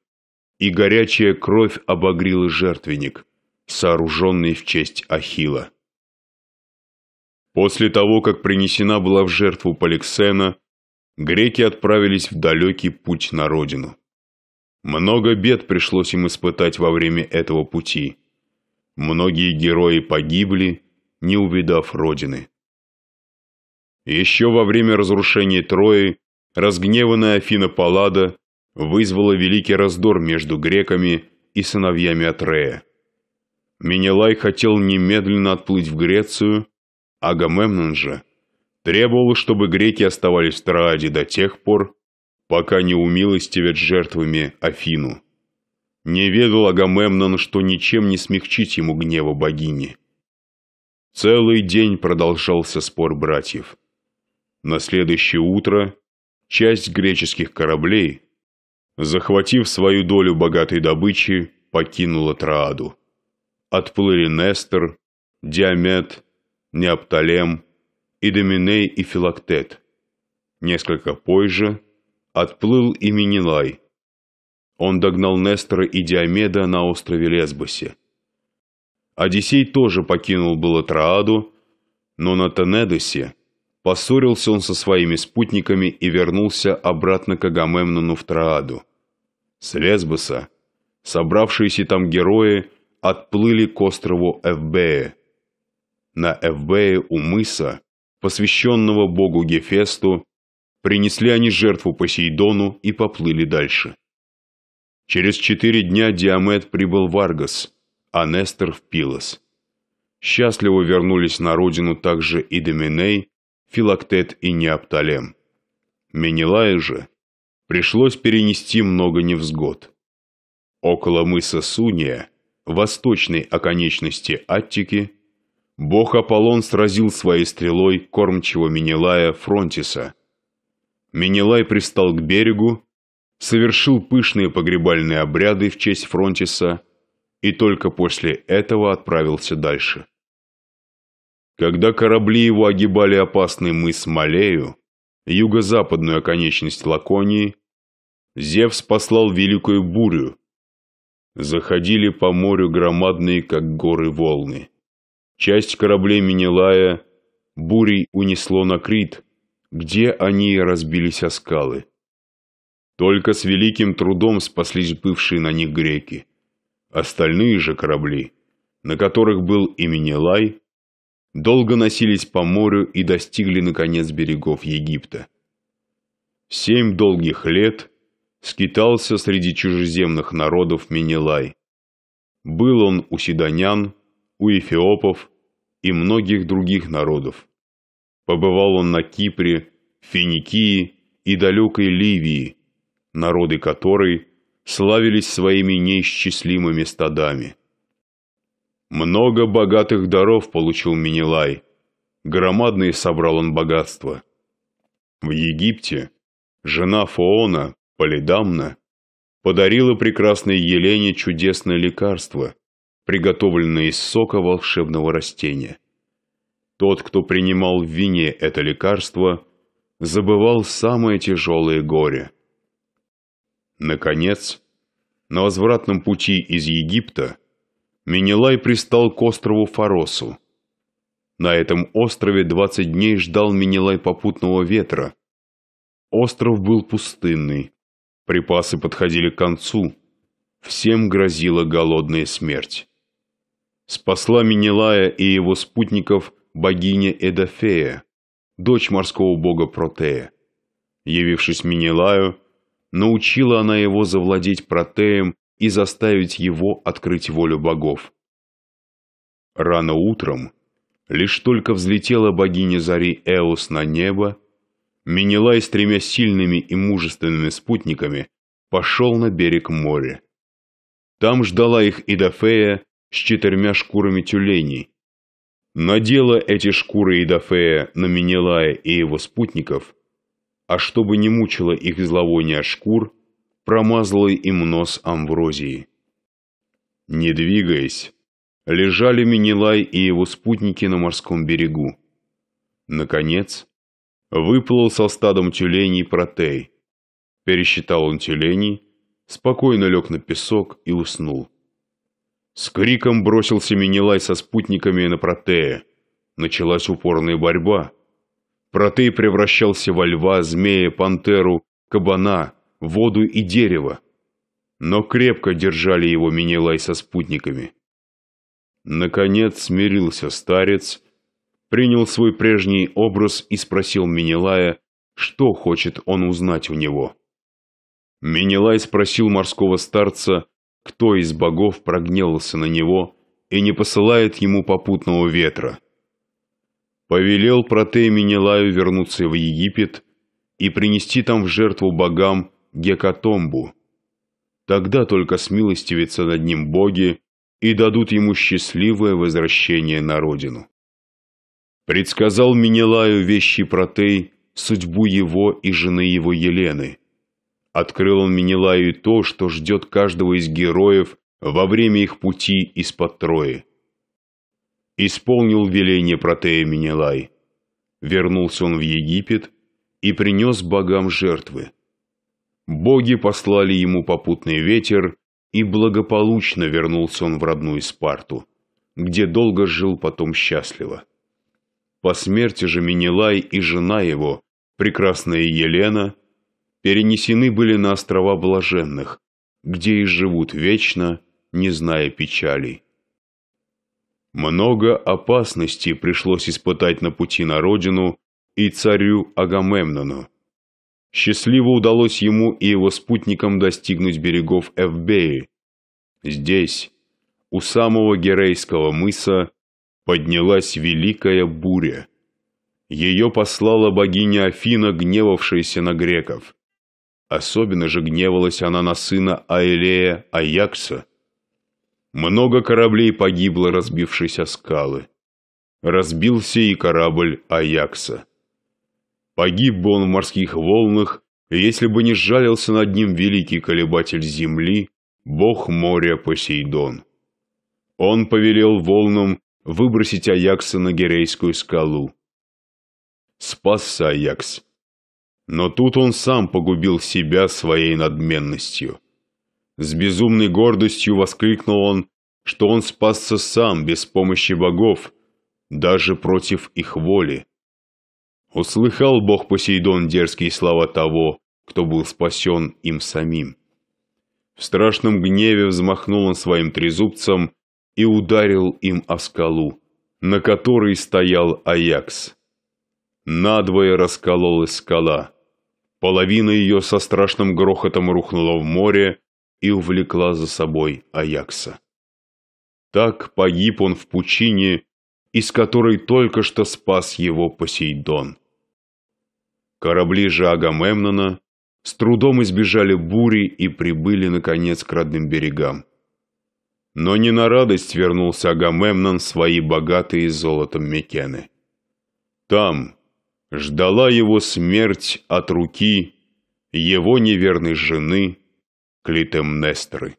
B: и горячая кровь обогрила жертвенник, сооруженный в честь Ахила. После того, как принесена была в жертву Поликсена, греки отправились в далекий путь на родину. Много бед пришлось им испытать во время этого пути. Многие герои погибли, не увидав родины. Еще во время разрушения Трои разгневанная Афина Паллада вызвала великий раздор между греками и сыновьями Атрея. Менелай хотел немедленно отплыть в Грецию, а Агамемнон же требовал, чтобы греки оставались в Троаде до тех пор, пока не умилостивят жертвами Афину. Не ведал Агамемнон, что ничем не смягчить ему гнева богини. Целый день продолжался спор братьев. На следующее утро часть греческих кораблей, захватив свою долю богатой добычи, покинула Трааду. Отплыли Нестор, Диамет, Неоптолем, Идоминей и Филактет. Несколько позже – отплыл и Минилай. Он догнал Нестора и Диомеда на острове Лесбосе. Одиссей тоже покинул было Трааду, но на Тенедосе поссорился он со своими спутниками и вернулся обратно к Агамемнону в Трааду. С Лесбоса собравшиеся там герои отплыли к острову Эвбея. На Эвбее у мыса, посвященного богу Гефесту, Принесли они жертву Посейдону и поплыли дальше. Через четыре дня Диамет прибыл в Аргос, а Нестор в Пилос. Счастливо вернулись на родину также и Доминей, Филактет и Неопталем. Менелаю же пришлось перенести много невзгод. Около мыса Суния, восточной оконечности Аттики, бог Аполлон сразил своей стрелой кормчего Менелая Фронтиса, Минилай пристал к берегу, совершил пышные погребальные обряды в честь Фронтиса и только после этого отправился дальше. Когда корабли его огибали опасный мыс Малею, юго-западную оконечность Лаконии, Зевс послал великую бурю. Заходили по морю громадные, как горы, волны. Часть кораблей Минилая бурей унесло на Крит – где они разбились о скалы. Только с великим трудом спаслись бывшие на них греки. Остальные же корабли, на которых был и Менелай, долго носились по морю и достигли, наконец, берегов Египта. Семь долгих лет скитался среди чужеземных народов Менелай. Был он у седонян, у эфиопов и многих других народов. Побывал он на Кипре, Финикии и далекой Ливии, народы которой славились своими неисчислимыми стадами. Много богатых даров получил Минилай, громадные собрал он богатства. В Египте жена Фоона, Полидамна, подарила прекрасной Елене чудесное лекарство, приготовленное из сока волшебного растения. Тот, кто принимал в вине это лекарство, забывал самое тяжелое горе. Наконец, на возвратном пути из Египта Менелай пристал к острову Фаросу. На этом острове 20 дней ждал Менелай попутного ветра. Остров был пустынный, припасы подходили к концу, всем грозила голодная смерть. Спасла Менелая и его спутников богиня Эдофея, дочь морского бога Протея. Явившись Минилаю, научила она его завладеть Протеем и заставить его открыть волю богов. Рано утром, лишь только взлетела богиня зари Эос на небо, Менелай с тремя сильными и мужественными спутниками пошел на берег моря. Там ждала их Идафея с четырьмя шкурами тюленей, Надела эти шкуры Идафея на Менелая и его спутников, а чтобы не мучило их зловоние шкур, промазала им нос амврозии. Не двигаясь, лежали Менелай и его спутники на морском берегу. Наконец, выплыл со стадом тюленей Протей. Пересчитал он тюленей, спокойно лег на песок и уснул. С криком бросился Минилай со спутниками на Протея. Началась упорная борьба. Протей превращался во льва, змея, пантеру, кабана, воду и дерево. Но крепко держали его Минилай со спутниками. Наконец смирился старец, принял свой прежний образ и спросил Минилая, что хочет он узнать у него. Минилай спросил морского старца, кто из богов прогневался на него и не посылает ему попутного ветра. Повелел Протей Менелаю вернуться в Египет и принести там в жертву богам Гекатомбу. Тогда только смилостивятся над ним боги и дадут ему счастливое возвращение на родину. Предсказал Менелаю вещи Протей судьбу его и жены его Елены – Открыл он Минилаю то, что ждет каждого из героев во время их пути из-под Трои. Исполнил веление протея Минилай. Вернулся он в Египет и принес богам жертвы. Боги послали ему попутный ветер, и благополучно вернулся он в родную Спарту, где долго жил потом счастливо. По смерти же Минилай и жена его, прекрасная Елена, перенесены были на острова блаженных, где и живут вечно, не зная печалей. Много опасностей пришлось испытать на пути на родину и царю Агамемнону. Счастливо удалось ему и его спутникам достигнуть берегов Эвбеи. Здесь, у самого Герейского мыса, поднялась великая буря. Ее послала богиня Афина, гневавшаяся на греков. Особенно же гневалась она на сына Аэлея Аякса. Много кораблей погибло, разбившись о скалы. Разбился и корабль Аякса. Погиб бы он в морских волнах, если бы не сжалился над ним великий колебатель земли, бог моря Посейдон. Он повелел волнам выбросить Аякса на Герейскую скалу. Спасся Аякс но тут он сам погубил себя своей надменностью. С безумной гордостью воскликнул он, что он спасся сам без помощи богов, даже против их воли. Услыхал бог Посейдон дерзкие слова того, кто был спасен им самим. В страшном гневе взмахнул он своим трезубцем и ударил им о скалу, на которой стоял Аякс. Надвое раскололась скала — Половина ее со страшным грохотом рухнула в море и увлекла за собой Аякса. Так погиб он в пучине, из которой только что спас его Посейдон. Корабли же Агамемнона с трудом избежали бури и прибыли, наконец, к родным берегам. Но не на радость вернулся Агамемнон свои богатые золотом Микены. Там, ждала его смерть от руки
C: его неверной жены Клитемнестры.